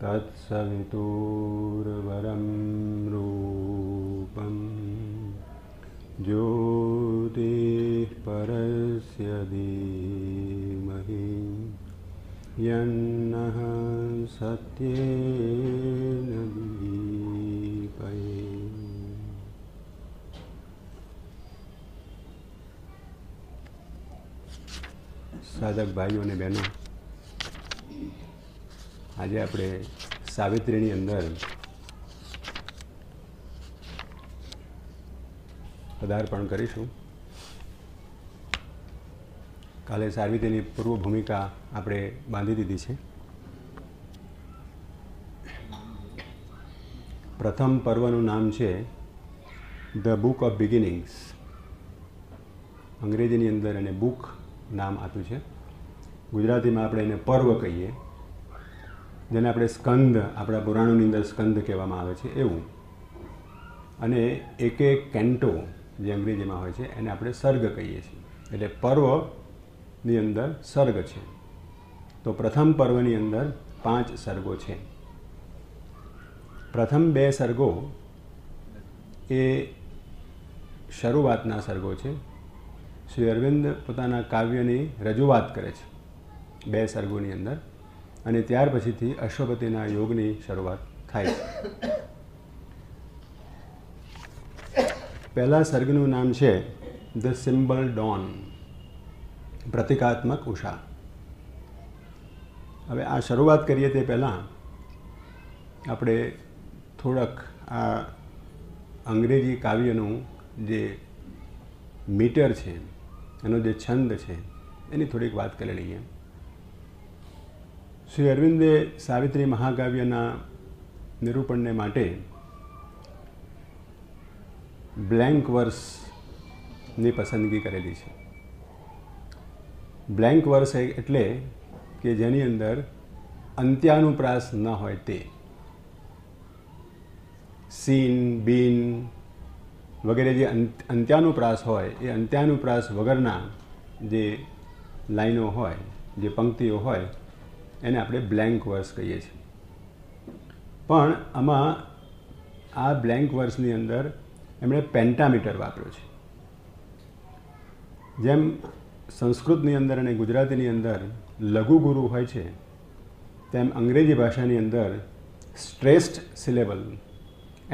तत्सवितोर्वरं रूपं ज्योतिः परस्य धीमहि यन्नः सत्ये સાધક ભાઈઓ અને બહેનો આજે આપણે સાવિત્રીની અંદર પદાર્પણ કરીશું કાલે સાવિત્રીની પૂર્વ ભૂમિકા આપણે બાંધી દીધી છે પ્રથમ પર્વનું નામ છે ધ બુક ઓફ બિગિનિંગ્સ અંગ્રેજીની અંદર એને બુક નામ આપ્યું છે ગુજરાતીમાં આપણે એને પર્વ કહીએ જેને આપણે સ્કંદ આપણા પુરાણોની અંદર સ્કંદ કહેવામાં આવે છે એવું અને એક એક કેન્ટો જે અંગ્રેજીમાં હોય છે એને આપણે સર્ગ કહીએ છીએ એટલે પર્વની અંદર સર્ગ છે તો પ્રથમ પર્વની અંદર પાંચ સર્ગો છે પ્રથમ બે સર્ગો એ શરૂઆતના સર્ગો છે શ્રી અરવિંદ પોતાના કાવ્યની રજૂઆત કરે છે બે સર્ગોની અંદર અને ત્યાર પછીથી અશ્વપતિના યોગની શરૂઆત થાય છે પહેલા સર્ગનું નામ છે ધ સિમ્બલ ડોન પ્રતિકાત્મક ઉષા હવે આ શરૂઆત કરીએ તે પહેલાં આપણે થોડાક આ અંગ્રેજી કાવ્યનું જે મીટર છે એનો જે છંદ છે એની થોડીક વાત કરી લઈએ શ્રી અરવિંદે સાવિત્રી મહાકાવ્યના નિરૂપણને માટે બ્લેન્ક વર્સની પસંદગી કરેલી છે બ્લેન્ક વર્ષ એટલે કે જેની અંદર અંત્યાનુપ્રાસ ન હોય તે સીન બીન વગેરે જે અંત્યાનુપ્રાસ હોય એ અંત્યાનુપ્રાસ વગરના જે લાઈનો હોય જે પંક્તિઓ હોય એને આપણે બ્લેન્ક વર્ષ કહીએ છીએ પણ આમાં આ બ્લેન્ક વર્ષની અંદર એમણે પેન્ટામીટર વાપર્યો છે જેમ સંસ્કૃતની અંદર અને ગુજરાતીની અંદર લઘુગુરુ હોય છે તેમ અંગ્રેજી ભાષાની અંદર stressed syllable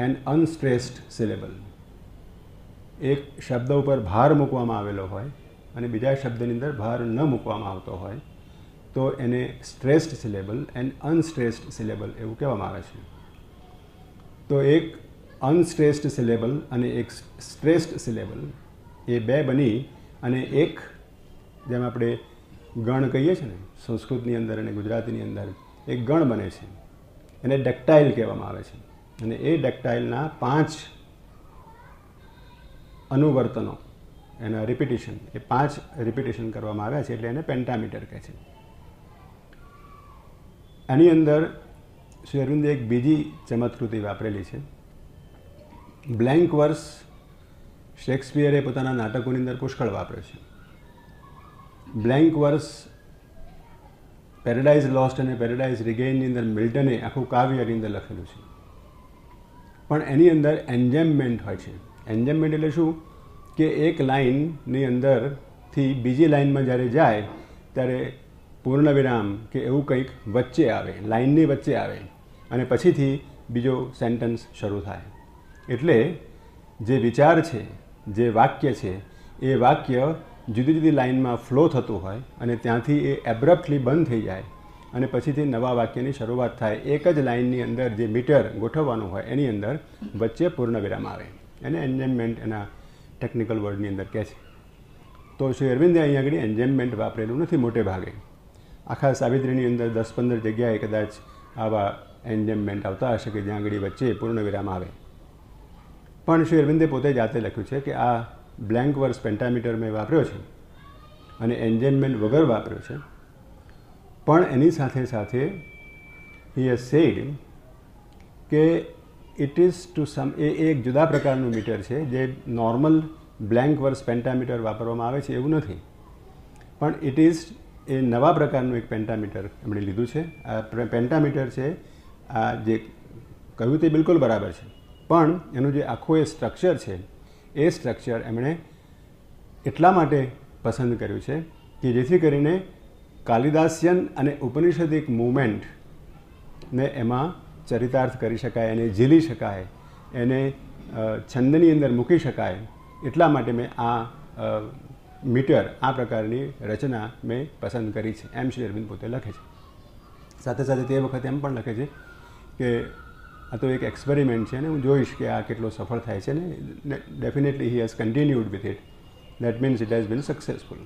and unstressed syllable એક શબ્દ ઉપર ભાર મૂકવામાં આવેલો હોય અને બીજા શબ્દની અંદર ભાર ન મૂકવામાં આવતો હોય તો એને stressed syllable and unstressed syllable એવું કહેવામાં આવે છે તો એક અનસ્ટ્રેસ્ડ સિલેબલ અને એક સ્ટ્રેસ્ડ સિલેબલ એ બે બની અને એક જેમ આપણે ગણ કહીએ છીએ ને સંસ્કૃતની અંદર અને ગુજરાતીની અંદર એક ગણ બને છે એને ડેક્ટાઇલ કહેવામાં આવે છે અને એ ડેક્ટાઇલના પાંચ અનુવર્તનો એના રિપિટેશન એ પાંચ રિપિટેશન કરવામાં આવ્યા છે એટલે એને પેન્ટામીટર કહે છે એની અંદર શ્રી અરવિંદે એક બીજી ચમત્કૃતિ વાપરેલી છે બ્લેન્ક વર્ષ શેક્સપિયરે પોતાના નાટકોની અંદર પુષ્કળ વાપરે છે બ્લેન્ક વર્ષ પેરેડાઇઝ લોસ્ટ અને પેરેડાઇઝ રિગેઇનની અંદર મિલ્ટને આખું કાવ્યની અંદર લખેલું છે પણ એની અંદર એન્જેમમેન્ટ હોય છે એન્જેમમેન્ટ એટલે શું કે એક લાઇનની અંદરથી બીજી લાઇનમાં જ્યારે જાય ત્યારે પૂર્ણવિરામ કે એવું કંઈક વચ્ચે આવે લાઇનની વચ્ચે આવે અને પછીથી બીજો સેન્ટન્સ શરૂ થાય એટલે જે વિચાર છે જે વાક્ય છે એ વાક્ય જુદી જુદી લાઇનમાં ફ્લો થતું હોય અને ત્યાંથી એ એબ્રપ્ટલી બંધ થઈ જાય અને પછીથી નવા વાક્યની શરૂઆત થાય એક જ લાઇનની અંદર જે મીટર ગોઠવવાનું હોય એની અંદર વચ્ચે પૂર્ણવિરામ આવે એને એન્જેમેન્ટ એના ટેકનિકલ વર્ડની અંદર કહે છે તો શ્રી અરવિંદે અહીંયા આગળ એન્જેમેન્ટ વાપરેલું નથી મોટે ભાગે આખા સાવિત્રીની અંદર દસ પંદર જગ્યાએ કદાચ આવા એન્ડેમમેન્ટ આવતા હશે કે જ્યાં આગળ વચ્ચે પૂર્ણ વિરામ આવે પણ શ્રી અરવિંદે પોતે જાતે લખ્યું છે કે આ બ્લેન્ક વર્ષ પેન્ટામીટર મેં વાપર્યો છે અને એન્જેનમેન્ટ વગર વાપર્યો છે પણ એની સાથે સાથે હી હેઝ સેડ કે ઇટ ઇઝ ટુ સમ એ એક જુદા પ્રકારનું મીટર છે જે નોર્મલ બ્લેન્ક વર્ષ પેન્ટામીટર વાપરવામાં આવે છે એવું નથી પણ ઇટ ઇઝ એ નવા પ્રકારનું એક પેન્ટામીટર એમણે લીધું છે આ પેન્ટામીટર છે આ જે કહ્યું તે બિલકુલ બરાબર છે પણ એનું જે આખું એ સ્ટ્રક્ચર છે એ સ્ટ્રક્ચર એમણે એટલા માટે પસંદ કર્યું છે કે જેથી કરીને કાલિદાસિયન અને ઉપનિષદિક ને એમાં ચરિતાર્થ કરી શકાય એને ઝીલી શકાય એને છંદની અંદર મૂકી શકાય એટલા માટે મેં આ મીટર આ પ્રકારની રચના મેં પસંદ કરી છે એમ શ્રી અરવિંદ પોતે લખે છે સાથે સાથે તે વખતે એમ પણ લખે છે કે આ તો એક એક્સપેરિમેન્ટ છે અને હું જોઈશ કે આ કેટલો સફળ થાય છે ને definitely he has continued with it that means it has been successful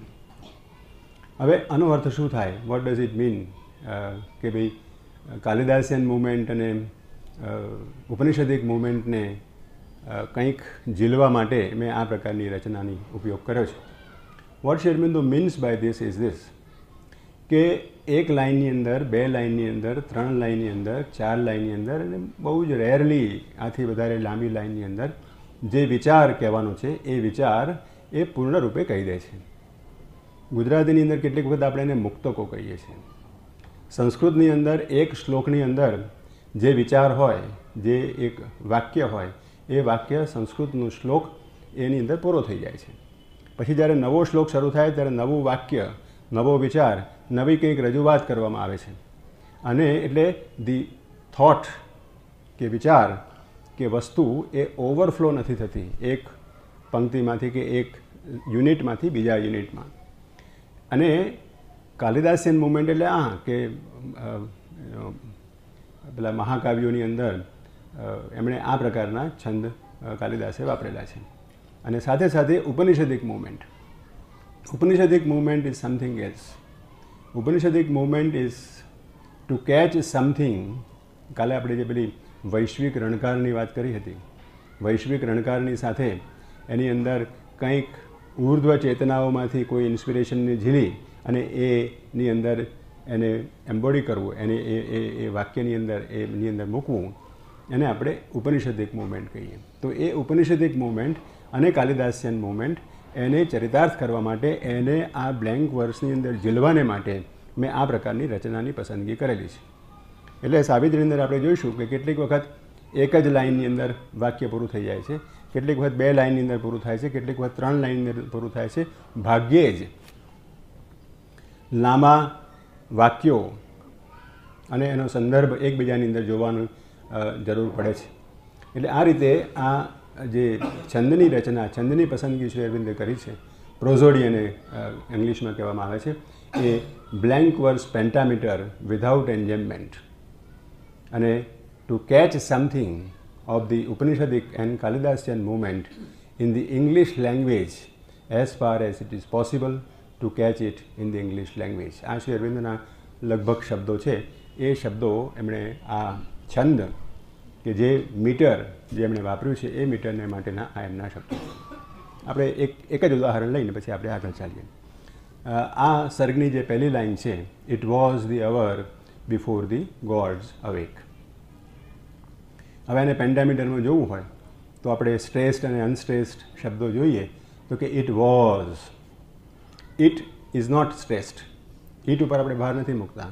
હવે આનો અર્થ શું થાય વોટ ડઝ ઇટ મીન કે ભાઈ કાલિદાસિયન મુમેન્ટ અને ઉપનિષદિક મુમેન્ટને કંઈક ઝીલવા માટે મેં આ પ્રકારની રચનાની ઉપયોગ કર્યો છે વોટ શેરબિંદુ means by this is this કે એક લાઇનની અંદર બે લાઇનની અંદર ત્રણ લાઇનની અંદર ચાર લાઇનની અંદર અને બહુ જ રેરલી આથી વધારે લાંબી લાઇનની અંદર જે વિચાર કહેવાનો છે એ વિચાર એ પૂર્ણ રૂપે કહી દે છે ગુજરાતીની અંદર કેટલીક વખત આપણે એને મુક્તકો કહીએ છીએ સંસ્કૃતની અંદર એક શ્લોકની અંદર જે વિચાર હોય જે એક વાક્ય હોય એ વાક્ય સંસ્કૃતનું શ્લોક એની અંદર પૂરો થઈ જાય છે પછી જ્યારે નવો શ્લોક શરૂ થાય ત્યારે નવું વાક્ય નવો વિચાર નવી કંઈક રજૂઆત કરવામાં આવે છે અને એટલે ધી થોટ કે વિચાર કે વસ્તુ એ ઓવરફ્લો નથી થતી એક પંક્તિમાંથી કે એક યુનિટમાંથી બીજા યુનિટમાં અને કાલિદાસિયન મુમેન્ટ એટલે આ કે પેલા મહાકાવ્યોની અંદર એમણે આ પ્રકારના છંદ કાલિદાસે વાપરેલા છે અને સાથે સાથે Upanishadic movement Upanishadic movement is something else Upanishadic movement is to catch something કાલે આપણે જે પેલી વૈશ્વિક રણકારની વાત કરી હતી વૈશ્વિક રણકારની સાથે એની અંદર કંઈક ઉર્ધ્વ ચેતનાઓમાંથી કોઈ ઇન્સ્પિરેશનને ઝીલી અને એની અંદર એને એમ્બોડી કરવું એને એ એ એ વાક્યની અંદર એની અંદર મૂકવું એને આપણે ઉપનિષદિક મુવમેન્ટ કહીએ તો એ ઉપનિષદિક મુવમેન્ટ અને કાલિદાસિયન મુવમેન્ટ એને ચરિતાર્થ કરવા માટે એને આ બ્લેન્ક વર્ષની અંદર ઝીલવાને માટે મેં આ પ્રકારની રચનાની પસંદગી કરેલી છે એટલે સાવિત્રીની અંદર આપણે જોઈશું કે કેટલીક વખત એક જ લાઇનની અંદર વાક્ય પૂરું થઈ જાય છે કેટલીક વખત બે લાઇનની અંદર પૂરું થાય છે કેટલીક વખત ત્રણ લાઇનની અંદર પૂરું થાય છે ભાગ્યે જ લાંબા વાક્યો અને એનો સંદર્ભ એકબીજાની અંદર જોવાનું જરૂર પડે છે એટલે આ રીતે આ જે છંદની રચના છંદની પસંદગી શ્રી અરવિંદે કરી છે પ્રોઝોડી એને ઇંગ્લિશમાં કહેવામાં આવે છે એ બ્લેન્ક વર્સ પેન્ટામીટર વિધાઉટ એન્જેમમેન્ટ અને to catch something of the Upanishadic and Kalidasian movement in the English language as far as it is possible to catch it in the English language આ શ્રી અરવિંદના લગભગ શબ્દો છે એ શબ્દો એમણે આ છંદ કે જે મીટર જે એમણે વાપર્યું છે એ મીટરને માટેના આ એમના શબ્દો આપણે એક એક જ ઉદાહરણ લઈને પછી આપણે આગળ ચાલીએ આ સર્ગની જે પહેલી લાઈન છે it was the hour before the gods awake હવે એને પેન્ડામીટરમાં જોવું હોય તો આપણે સ્ટ્રેસ્ડ અને અનસ્ટ્રેસ્ડ શબ્દો જોઈએ તો કે it was it is not stressed it ઉપર આપણે ભાર નથી મૂકતા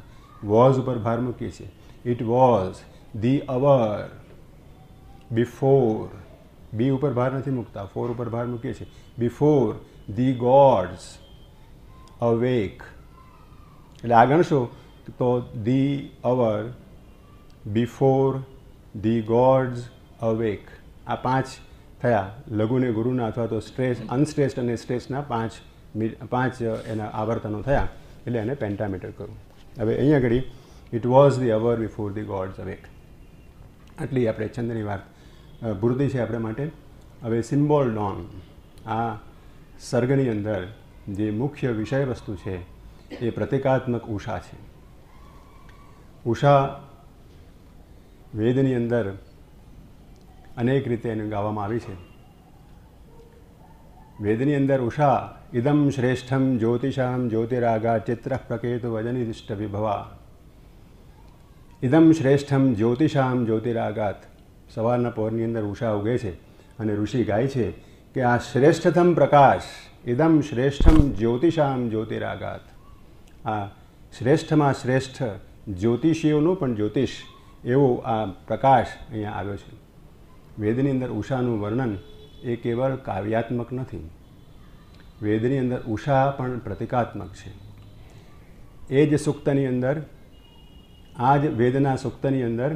વોઝ ઉપર ભાર મૂકીએ છીએ it was the hour before be ઉપર ભાર નથી મૂકતા ફોર ઉપર ભાર મૂકીએ છીએ બિફોર ધી ગોડ્સ અવેક એટલે આગળ શું તો the hour before the gods awake આ પાંચ થયા લઘુને ગુરુના અથવા તો સ્ટ્રેસ અનસ્ટ્રેસ્ડ અને સ્ટ્રેસના પાંચ પાંચ એના આવર્તનો થયા એટલે એને પેન્ટામીટર કહ્યું હવે અહીંયા આગળ it was the hour before the gods awake આટલી આપણે છંદની વાત ગુરુદી છે આપણા માટે હવે સિમ્બોલ ડોન આ સર્ગની અંદર જે મુખ્ય વિષય વસ્તુ છે એ પ્રતિકાત્મક ઉષા છે ઉષા વેદની અંદર અનેક રીતે એને ગાવામાં આવી છે વેદની અંદર ઉષા ઇદમ શ્રેષ્ઠમ જ્યોતિષામ જ્યોતિરાગા ચિત્ર પ્રકેતુ વજનિષ્ઠ વિભવા ઇદમ શ્રેષ્ઠમ જ્યોતિષામ જ્યોતિરાગાત સવારના પહોરની અંદર ઉષા ઉગે છે અને ઋષિ ગાય છે કે આ શ્રેષ્ઠતમ પ્રકાશ એકદમ શ્રેષ્ઠમ જ્યોતિષામ જ્યોતિરાઘાત આ શ્રેષ્ઠમાં શ્રેષ્ઠ જ્યોતિષીઓનું પણ જ્યોતિષ એવો આ પ્રકાશ અહીંયા આવ્યો છે વેદની અંદર ઉષાનું વર્ણન એ કેવળ કાવ્યાત્મક નથી વેદની અંદર ઉષા પણ પ્રતિકાત્મક છે એ જ સૂક્તની અંદર આ જ વેદના સૂક્તની અંદર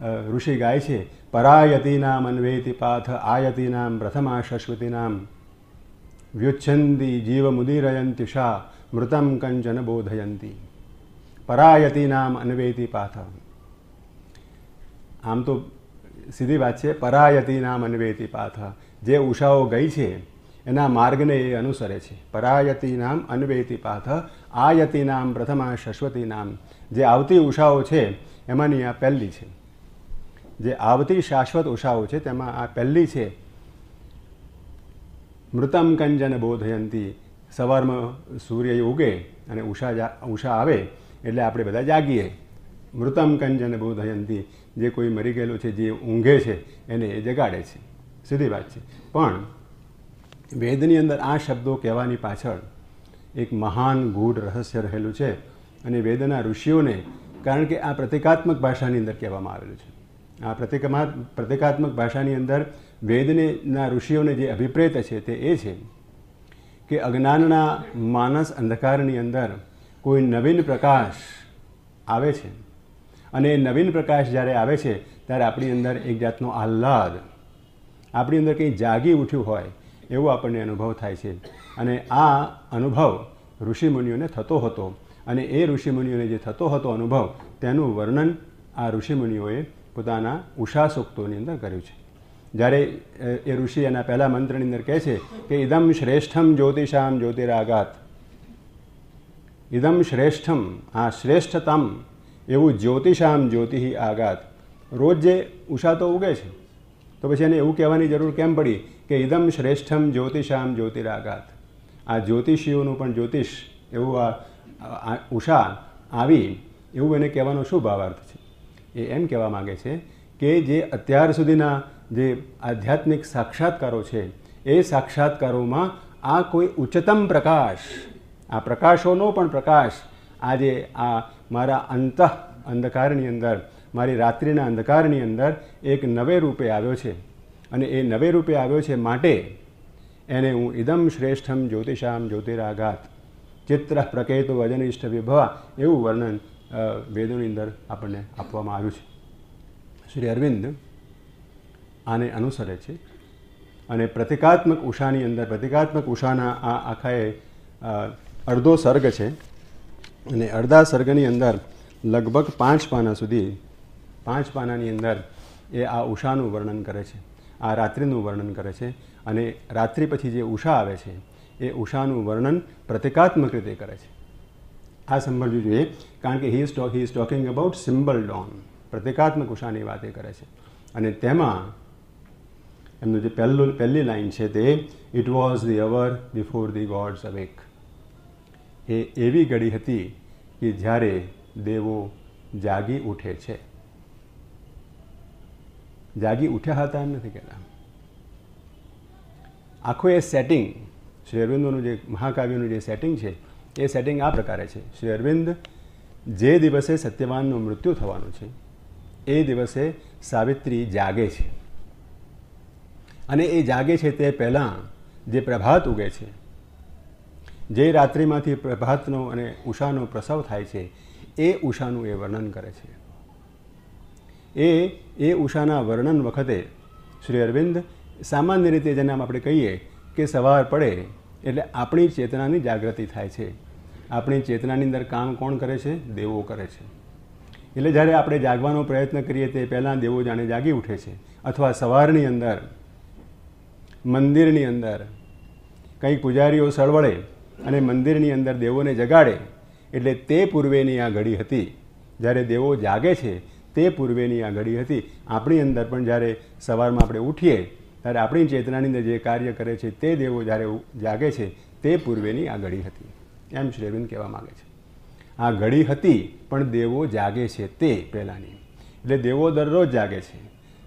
ઋષિ ગાય છે પરાયતીનામ અન્વેતિ પાથ આયતીનામ પ્રથમા શશ્વતીનામ વ્યુચ્છંદી જીવમુદીરયંતિષા મૃતમ કંચન બોધયંતી પરાયતીનામ અન્વેતિ પાથ આમ તો સીધી વાત છે પરાયતીનામ અન્વેતિ પાથ જે ઉષાઓ ગઈ છે એના માર્ગને એ અનુસરે છે પરાયતી નામ અન્વેતી પાથ આયતી પ્રથમા શશ્વતી નામ જે આવતી ઉષાઓ છે એમાંની આ પહેલી છે જે આવતી શાશ્વત ઉષાઓ છે તેમાં આ પહેલી છે મૃતમ કંજન બોધયંતી સવારમાં સૂર્ય ઉગે અને ઉષા ઉષા આવે એટલે આપણે બધા જાગીએ મૃતમ કંજન બોધયંતી જે કોઈ મરી ગયેલો છે જે ઊંઘે છે એને એ જગાડે છે સીધી વાત છે પણ વેદની અંદર આ શબ્દો કહેવાની પાછળ એક મહાન ગૂઢ રહસ્ય રહેલું છે અને વેદના ઋષિઓને કારણ કે આ પ્રતિકાત્મક ભાષાની અંદર કહેવામાં આવેલું છે આ પ્રતિકમા પ્રતિકાત્મક ભાષાની અંદર વેદનેના ઋષિઓને જે અભિપ્રેત છે તે એ છે કે અજ્ઞાનના માનસ અંધકારની અંદર કોઈ નવીન પ્રકાશ આવે છે અને એ નવીન પ્રકાશ જ્યારે આવે છે ત્યારે આપણી અંદર એક જાતનો આહ્લાદ આપણી અંદર કંઈ જાગી ઉઠ્યું હોય એવો આપણને અનુભવ થાય છે અને આ અનુભવ ઋષિમુનિઓને થતો હતો અને એ ઋષિમુનિઓને જે થતો હતો અનુભવ તેનું વર્ણન આ ઋષિમુનિઓએ પોતાના ઉષા સૂક્તોની અંદર કર્યું છે જ્યારે એ ઋષિ એના પહેલા મંત્રની અંદર કહે છે કે ઇદમ શ્રેષ્ઠમ જ્યોતિષામ જ્યોતિરાઘાત ઇદમ શ્રેષ્ઠમ આ શ્રેષ્ઠતમ એવું જ્યોતિષામ જ્યોતિહિ આઘાત રોજ જે ઉષા તો ઉગે છે તો પછી એને એવું કહેવાની જરૂર કેમ પડી કે ઇદમ શ્રેષ્ઠમ જ્યોતિષામ જ્યોતિરાઘાત આ જ્યોતિષીઓનું પણ જ્યોતિષ એવું આ ઉષા આવી એવું એને કહેવાનો શું ભાવાર્થ છે એ એમ કહેવા માગે છે કે જે અત્યાર સુધીના જે આધ્યાત્મિક સાક્ષાત્કારો છે એ સાક્ષાત્કારોમાં આ કોઈ ઉચ્ચતમ પ્રકાશ આ પ્રકાશોનો પણ પ્રકાશ આજે આ મારા અંત અંધકારની અંદર મારી રાત્રિના અંધકારની અંદર એક નવે રૂપે આવ્યો છે અને એ નવે રૂપે આવ્યો છે માટે એને હું ઇદમ શ્રેષ્ઠમ જ્યોતિષામ જ્યોતિરાઘાત ચિત્ર પ્રકેતો વજનિષ્ઠ વિભવા એવું વર્ણન વેદોની અંદર આપણને આપવામાં આવ્યું છે શ્રી અરવિંદ આને અનુસરે છે અને પ્રતિકાત્મક ઉષાની અંદર પ્રતિકાત્મક ઉષાના આ આખાએ અડધો સર્ગ છે અને અડધા સર્ગની અંદર લગભગ પાંચ પાના સુધી પાંચ પાનાની અંદર એ આ ઉષાનું વર્ણન કરે છે આ રાત્રિનું વર્ણન કરે છે અને રાત્રિ પછી જે ઉષા આવે છે એ ઉષાનું વર્ણન પ્રતિકાત્મક રીતે કરે છે આ સમજવું જોઈએ કારણ કે he is talk he is talking about symbol dawn પ્રતિકાત્મક ઉષાની વાતે કરે છે અને તેમાં એમનું જે પહેલું પહેલી લાઇન છે તે it was the hour before the gods awake એ એવી ઘડી હતી કે જ્યારે દેવો જાગી ઉઠે છે જાગી ઉઠ્યા હતા એમ નથી કહેતા આખું એ સેટિંગ શ્રી અરવિંદોનું જે મહાકાવ્યનું જે સેટિંગ છે એ સેટિંગ આ પ્રકારે છે શ્રી અરવિંદ જે દિવસે સત્યવાનનું મૃત્યુ થવાનું છે એ દિવસે સાવિત્રી જાગે છે અને એ જાગે છે તે પહેલાં જે પ્રભાત ઉગે છે જે રાત્રિમાંથી પ્રભાતનો અને ઉષાનો પ્રસવ થાય છે એ ઉષાનું એ વર્ણન કરે છે એ એ ઉષાના વર્ણન વખતે શ્રી અરવિંદ સામાન્ય રીતે જેના આપણે કહીએ કે સવાર પડે એટલે આપણી ચેતનાની જાગૃતિ થાય છે આપણી ચેતનાની અંદર કામ કોણ કરે છે દેવો કરે છે એટલે જ્યારે આપણે જાગવાનો પ્રયત્ન કરીએ તે પહેલાં દેવો જાણે જાગી ઉઠે છે અથવા સવારની અંદર મંદિરની અંદર કંઈક પૂજારીઓ સળવળે અને મંદિરની અંદર દેવોને જગાડે એટલે તે પૂર્વેની આ ઘડી હતી જ્યારે દેવો જાગે છે તે પૂર્વેની આ ઘડી હતી આપણી અંદર પણ જ્યારે સવારમાં આપણે ઉઠીએ ત્યારે આપણી ચેતનાની અંદર જે કાર્ય કરે છે તે દેવો જ્યારે જાગે છે તે પૂર્વેની આ ઘડી હતી એમ શ્રેવિંદ કહેવા માગે છે આ ઘડી હતી પણ દેવો જાગે છે તે પહેલાંની એટલે દેવો દરરોજ જાગે છે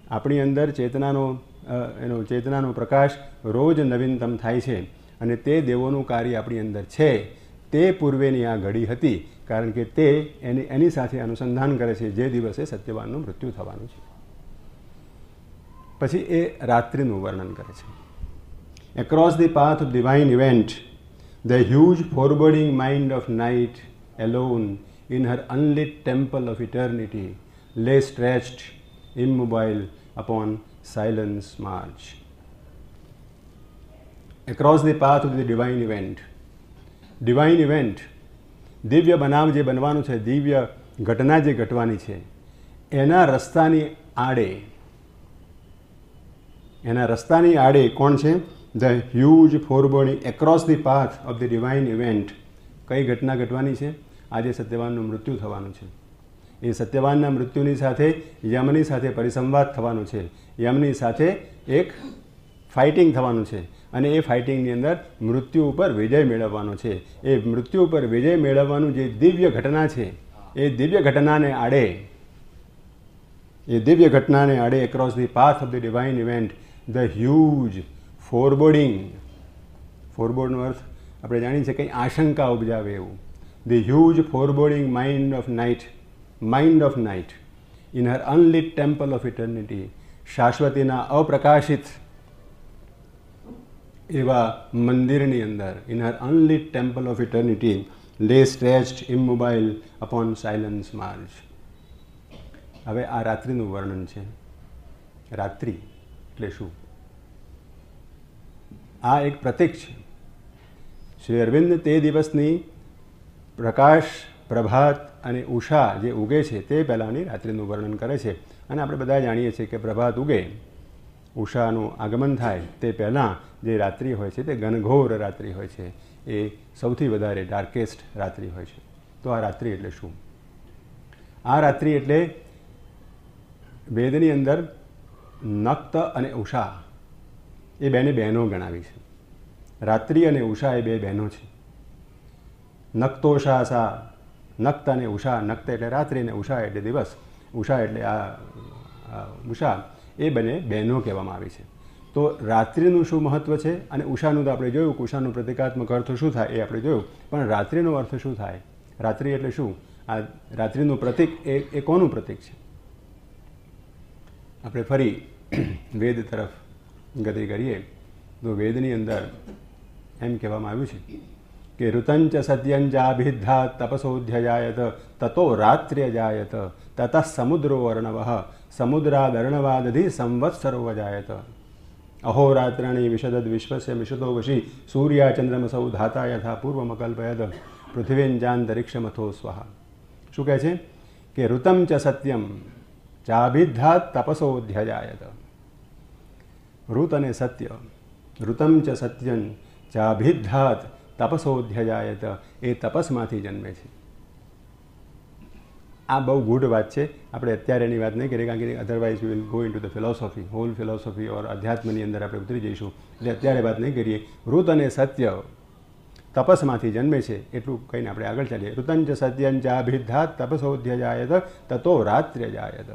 આપણી અંદર ચેતનાનો એનો ચેતનાનો પ્રકાશ રોજ નવીનતમ થાય છે અને તે દેવોનું કાર્ય આપણી અંદર છે તે પૂર્વેની આ ઘડી હતી કારણ કે તે એની એની સાથે અનુસંધાન કરે છે જે દિવસે સત્યવાનનું મૃત્યુ થવાનું છે પછી એ રાત્રિનું વર્ણન કરે છે across the path of divine event the huge foreboding mind of night, alone in her unlit temple of eternity, lay stretched, immobile upon silence march. Across the path of the divine event, divine event, દિવ્ય બનાવ જે બનવાનું છે દિવ્ય ઘટના જે ઘટવાની છે એના રસ્તાની આડે એના રસ્તાની આડે કોણ છે the huge foreboding across the path of the divine event કઈ ઘટના ઘટવાની છે આજે સત્યવાનનું મૃત્યુ થવાનું છે એ સત્યવાનના મૃત્યુની સાથે યમની સાથે પરિસંવાદ થવાનો છે યમની સાથે એક ફાઇટિંગ થવાનું છે અને એ ફાઇટિંગની અંદર મૃત્યુ ઉપર વિજય મેળવવાનો છે એ મૃત્યુ ઉપર વિજય મેળવવાનું જે દિવ્ય ઘટના છે એ દિવ્ય ઘટનાને આડે એ દિવ્ય ઘટનાને આડે across the path of the divine event the huge foreboding ફોરબોર્ડનો અર્થ આપણે જાણીએ છીએ કંઈ આશંકા ઉપજાવે એવું the huge foreboding mind of night mind of night in her unlit temple of eternity શાશ્વતીના અપ્રકાશિત એવા મંદિરની અંદર in her unlit temple of eternity lay stretched immobile upon silence marge હવે આ રાત્રિનું વર્ણન છે રાત્રિ એટલે શું આ એક પ્રતિક છે શ્રી અરવિંદ તે દિવસની પ્રકાશ પ્રભાત અને ઉષા જે ઉગે છે તે પહેલાંની રાત્રિનું વર્ણન કરે છે અને આપણે બધા જાણીએ છીએ કે પ્રભાત ઉગે ઉષાનું આગમન થાય તે પહેલાં જે રાત્રિ હોય છે તે ઘનઘોર રાત્રિ હોય છે એ સૌથી વધારે ડાર્કેસ્ટ રાત્રિ હોય છે તો આ રાત્રિ એટલે શું આ રાત્રિ એટલે વેદની અંદર નક્ત અને ઉષા એ બેને બહેનો ગણાવી છે રાત્રિ અને ઉષા એ બે બહેનો છે નક્તોષા સા નક્ત અને ઉષા નક્ત એટલે રાત્રિ અને ઉષા એટલે દિવસ ઉષા એટલે આ ઉષા એ બંને બહેનો કહેવામાં આવી છે તો રાત્રિનું શું મહત્વ છે અને ઉષાનું તો આપણે જોયું કે ઉષાનું પ્રતિકાત્મક અર્થ શું થાય એ આપણે જોયું પણ રાત્રિનો અર્થ શું થાય રાત્રિ એટલે શું આ રાત્રિનું પ્રતિક એ એ કોનું પ્રતિક છે આપણે ફરી વેદ તરફ ગતિ કરીએ તો વેદની અંદર એમ કહેવામાં આવ્યું છે કે ઋતંચ સત્યંચાભિધા તપસોધ્યજાયત તતો જાયત તત સમુદ્રો વર્ણવ સમુદ્રાદર્ણવાદધિ સંવત્સરો વજાયત અહોરાત્રણી વિશદદ વિશ્વસ્ય મિષતો વશી સૂર્યાચંદ્રમસૌ ધાતા યથા પૂર્વમકલ્પયદ પૃથ્વીંજાંતરિક્ષમથો સ્વાહા શું કહે છે કે ઋતમ ચ સત્યમ ચાભિધા તપસોધ્યજાયત ઋત અને સત્ય ઋતમ ચ સત્યન જાભિદ્ધાત તપસોધ્યજાયત એ તપસમાંથી જન્મે છે આ બહુ ગુઢ વાત છે આપણે અત્યારે એની વાત નહીં કરીએ કારણ કે otherwise will go into the philosophy whole philosophy or અધ્યાત્મની અંદર આપણે ઉતરી જઈશું એટલે અત્યારે વાત નહીં કરીએ ઋત અને સત્ય તપસમાંથી જન્મે છે એટલું કહીને આપણે આગળ ચાલીએ ઋતંચ સત્યંચ અભિદ્ધાત તપસોધ્ય જાયત તતો રાત્રે જાયત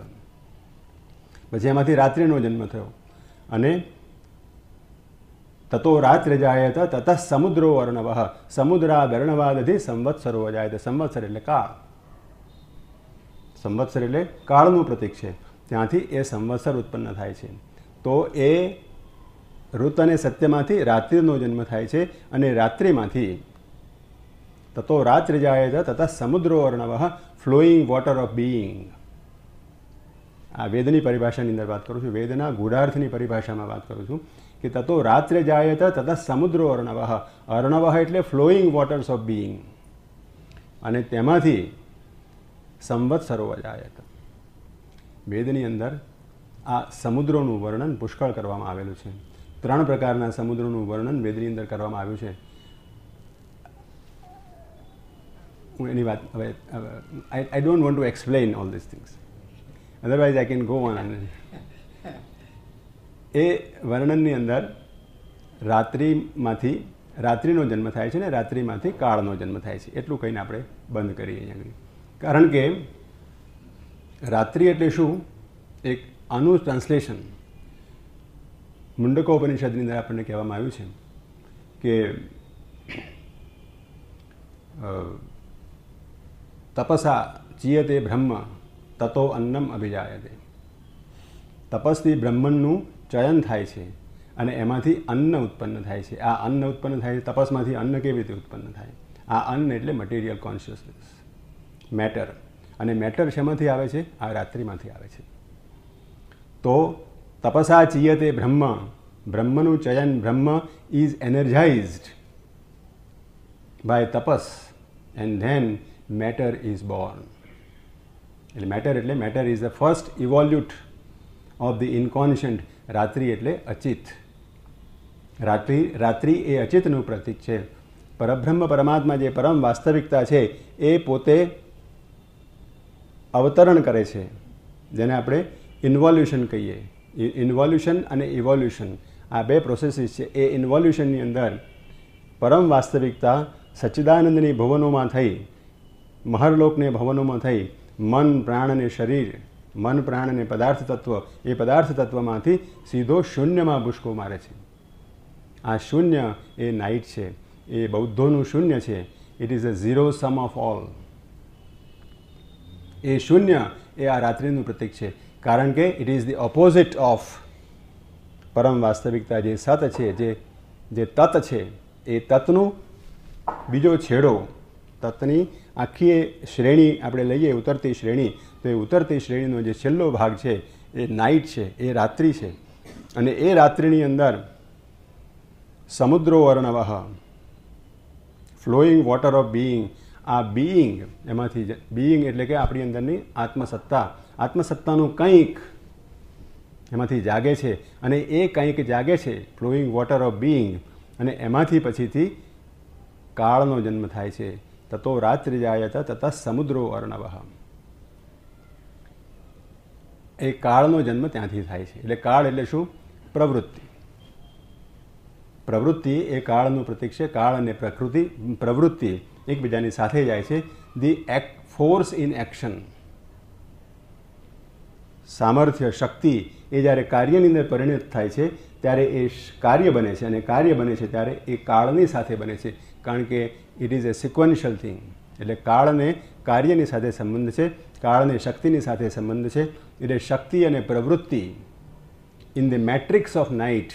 પછી એમાંથી રાત્રિનો જન્મ થયો અને તતો રાત્રે જાયત તત સમુદ્રો વર્ણવ સમુદ્રા વર્ણવાદથી સંવત્સરો અજાયત સંવત્સર એટલે કાળ સંવત્સર એટલે કાળનું પ્રતીક છે ત્યાંથી એ સંવત્સર ઉત્પન્ન થાય છે તો એ ઋત અને સત્યમાંથી રાત્રિનો જન્મ થાય છે અને રાત્રિમાંથી તતો રાત્રે જાયત તત સમુદ્રો વર્ણવ ફ્લોઈંગ વોટર ઓફ બિઈંગ આ વેદની પરિભાષાની અંદર વાત કરું છું વેદના ગૂઢાર્થની પરિભાષામાં વાત કરું છું કે તતો રાત્રે જાયત તથા સમુદ્ર અર્ણવ અર્ણવ એટલે ફ્લોઈંગ વોટર્સ ઓફ બિઈંગ અને તેમાંથી સંવત સંવત્સરો અજાયત વેદની અંદર આ સમુદ્રોનું વર્ણન પુષ્કળ કરવામાં આવેલું છે ત્રણ પ્રકારના સમુદ્રોનું વર્ણન વેદની અંદર કરવામાં આવ્યું છે હું એની વાત હવે I don't want to explain all this things otherwise I can go on એ વર્ણનની અંદર રાત્રિમાંથી રાત્રિનો જન્મ થાય છે ને રાત્રિમાંથી કાળનો જન્મ થાય છે એટલું કહીને આપણે બંધ કરીએ અહીંયા કારણ કે રાત્રિ એટલે શું એક આનું ટ્રાન્સલેશન મુંડકો ઉપનિષદની અંદર આપણને કહેવામાં આવ્યું છે કે તપસા ચિયતે બ્રહ્મ તતો અન્નમ અભિજાયતે તપસથી બ્રહ્મણનું ચયન થાય છે અને એમાંથી અન્ન ઉત્પન્ન થાય છે આ અન્ન ઉત્પન્ન થાય છે તપસમાંથી અન્ન કેવી રીતે ઉત્પન્ન થાય આ અન્ન એટલે મટીરિયલ કોન્શિયસનેસ મેટર અને મેટર શેમાંથી આવે છે આ રાત્રિમાંથી આવે છે તો તપસા ચિયતે બ્રહ્મ બ્રહ્મનું ચયન બ્રહ્મ ઇઝ એનર્જાઇઝડ બાય તપસ and then matter is born એટલે મેટર એટલે matter is the first evolute of the inconscient રાત્રિ એટલે અચિત રાત્રિ રાત્રિ એ અચિતનું પ્રતીક છે પરબ્રહ્મ પરમાત્મા જે પરમ વાસ્તવિકતા છે એ પોતે અવતરણ કરે છે જેને આપણે ઇન્વોલ્યુશન કહીએ ઇન્વોલ્યુશન અને ઇવોલ્યુશન આ બે પ્રોસેસીસ છે એ ઇન્વોલ્યુશનની અંદર પરમ વાસ્તવિકતા સચ્ચિદાનંદની ભવનોમાં થઈ મહરલોકની ભવનોમાં થઈ મન પ્રાણ અને શરીર મન પ્રાણ અને પદાર્થ તત્વ એ પદાર્થ તત્વમાંથી સીધો શૂન્યમાં ભૂસકો મારે છે આ શૂન્ય એ નાઇટ છે એ બૌદ્ધોનું શૂન્ય છે it is a zero sum of all એ શૂન્ય એ આ રાત્રિનું પ્રતીક છે કારણ કે it is the opposite of પરમ વાસ્તવિકતા જે સત છે જે જે તત છે એ તતનું બીજો છેડો તતની આખી શ્રેણી આપણે લઈએ ઉતરતી શ્રેણી તો એ ઉતરતી શ્રેણીનો જે છેલ્લો ભાગ છે એ નાઇટ છે એ રાત્રિ છે અને એ રાત્રિની અંદર સમુદ્રો વર્ણવહ ફ્લોઈંગ વોટર ઓફ બિઈંગ આ બિઈંગ એમાંથી બિઈંગ એટલે કે આપણી અંદરની આત્મસત્તા આત્મસત્તાનું કંઈક એમાંથી જાગે છે અને એ કંઈક જાગે છે ફ્લોઈંગ વોટર ઓફ બિઈંગ અને એમાંથી પછીથી કાળનો જન્મ થાય છે તતો રાત્રિ જાયત તત સમુદ્રો અર્ણવ એ કાળનો જન્મ ત્યાંથી થાય છે એટલે કાળ એટલે શું પ્રવૃત્તિ પ્રવૃત્તિ એ કાળનું પ્રતીક છે કાળ અને પ્રકૃતિ પ્રવૃત્તિ એકબીજાની સાથે જાય છે ધી એક ફોર્સ ઇન એક્શન સામર્થ્ય શક્તિ એ જ્યારે કાર્યની અંદર પરિણત થાય છે ત્યારે એ કાર્ય બને છે અને કાર્ય બને છે ત્યારે એ કાળની સાથે બને છે કારણ કે it is a sequential thing એટલે કાળને કાર્યની સાથે સંબંધ છે કાળને શક્તિની સાથે સંબંધ છે એટલે શક્તિ અને પ્રવૃત્તિ in the matrix of night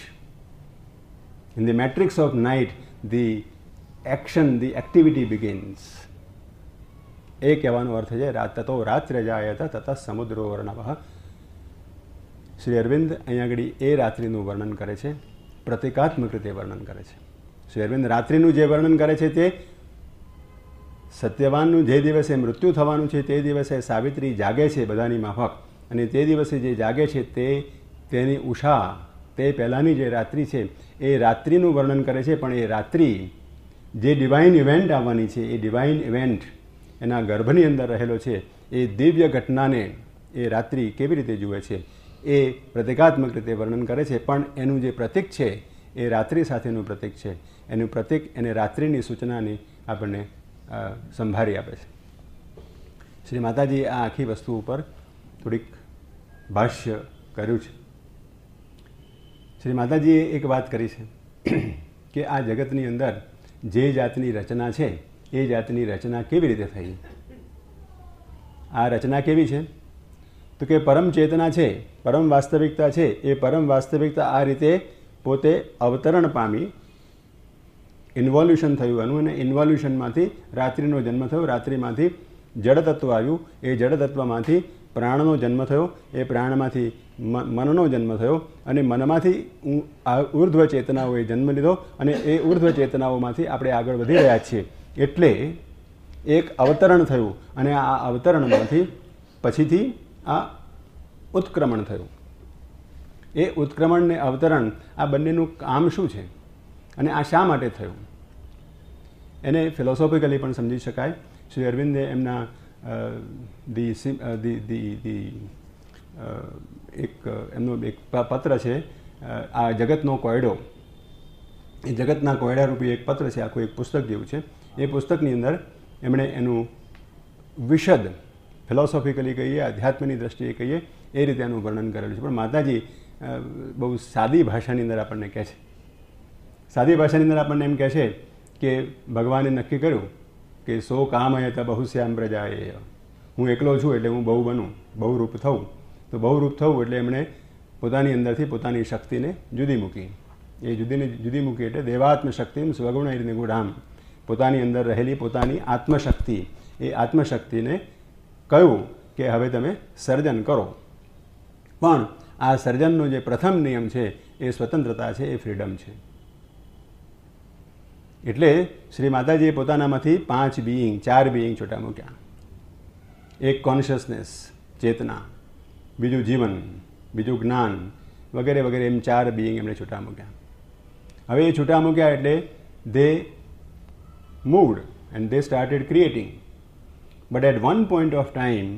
in the matrix of night the action the activity begins એ કહેવાનો અર્થ છે રાત તતો રાત્રે જાય હતા તથા સમુદ્રો વર્ણવ શ્રી અરવિંદ અહીંયા આગળ એ રાત્રિનું વર્ણન કરે છે પ્રતિકાત્મક રીતે વર્ણન કરે છે શ્રી અરવિંદ રાત્રિનું જે વર્ણન કરે છે તે સત્યવાનનું જે દિવસે મૃત્યુ થવાનું છે તે દિવસે સાવિત્રી જાગે છે બધાની માફક અને તે દિવસે જે જાગે છે તે તેની ઉષા તે પહેલાંની જે રાત્રિ છે એ રાત્રિનું વર્ણન કરે છે પણ એ રાત્રિ જે ડિવાઇન ઇવેન્ટ આવવાની છે એ ડિવાઇન ઇવેન્ટ એના ગર્ભની અંદર રહેલો છે એ દિવ્ય ઘટનાને એ રાત્રિ કેવી રીતે જુએ છે એ પ્રતિકાત્મક રીતે વર્ણન કરે છે પણ એનું જે પ્રતિક છે એ રાત્રિ સાથેનું પ્રતીક છે એનું પ્રતીક એને રાત્રિની સૂચનાની આપણને સંભાળી આપે છે શ્રી માતાજીએ આ આખી વસ્તુ ઉપર થોડીક ભાષ્ય કર્યું છે શ્રી માતાજીએ એક વાત કરી છે કે આ જગતની અંદર જે જાતની રચના છે એ જાતની રચના કેવી રીતે થઈ આ રચના કેવી છે તો કે પરમ ચેતના છે પરમ વાસ્તવિકતા છે એ પરમ વાસ્તવિકતા આ રીતે પોતે અવતરણ પામી ઇન્વોલ્યુશન થયું એનું અને ઇન્વોલ્યુશનમાંથી રાત્રિનો જન્મ થયો રાત્રિમાંથી જડતત્વ આવ્યું એ જડતત્વમાંથી પ્રાણનો જન્મ થયો એ પ્રાણમાંથી મનનો જન્મ થયો અને મનમાંથી ઉર્ધ્વ ચેતનાઓએ જન્મ લીધો અને એ ઉર્ધ્વ ચેતનાઓમાંથી આપણે આગળ વધી રહ્યા છીએ એટલે એક અવતરણ થયું અને આ અવતરણમાંથી પછીથી આ ઉત્ક્રમણ થયું એ ઉત્ક્રમણ ને અવતરણ આ બંનેનું કામ શું છે અને આ શા માટે થયું એને ફિલોસોફિકલી પણ સમજી શકાય શ્રી અરવિંદે એમના ધી ધી ધી એક એમનો એક પત્ર છે આ જગતનો કોયડો એ જગતના કોયડારૂપી એક પત્ર છે આખું એક પુસ્તક જેવું છે એ પુસ્તકની અંદર એમણે એનું વિશદ ફિલોસોફિકલી કહીએ આધ્યાત્મની દ્રષ્ટિએ કહીએ એ રીતે એનું વર્ણન કરેલું છે પણ માતાજી બહુ સાદી ભાષાની અંદર આપણને કહે છે સાદી ભાષાની અંદર આપણને એમ કહે છે કે ભગવાને નક્કી કર્યું કે સો કામ હતા બહુ શ્યામ પ્રજા એ હું એકલો છું એટલે હું બહુ બનું બહુ રૂપ થવું તો બહુ રૂપ થવું એટલે એમણે પોતાની અંદરથી પોતાની શક્તિને જુદી મૂકી એ જુદીને જુદી મૂકી એટલે દેવાત્મ શક્તિ સ્વગુણ ગુણામ પોતાની અંદર રહેલી પોતાની આત્મશક્તિ એ આત્મશક્તિને કહ્યું કે હવે તમે સર્જન કરો પણ આ સર્જનનો જે પ્રથમ નિયમ છે એ સ્વતંત્રતા છે એ ફ્રીડમ છે એટલે શ્રી માતાજીએ પોતાનામાંથી પાંચ બિઈંગ ચાર બિઈંગ છૂટા મૂક્યા એક કોન્શિયસનેસ ચેતના બીજું જીવન બીજું જ્ઞાન વગેરે વગેરે એમ ચાર બિઈંગ એમણે છૂટા મૂક્યા હવે એ છૂટા મૂક્યા એટલે they moved and they started creating but at one point of time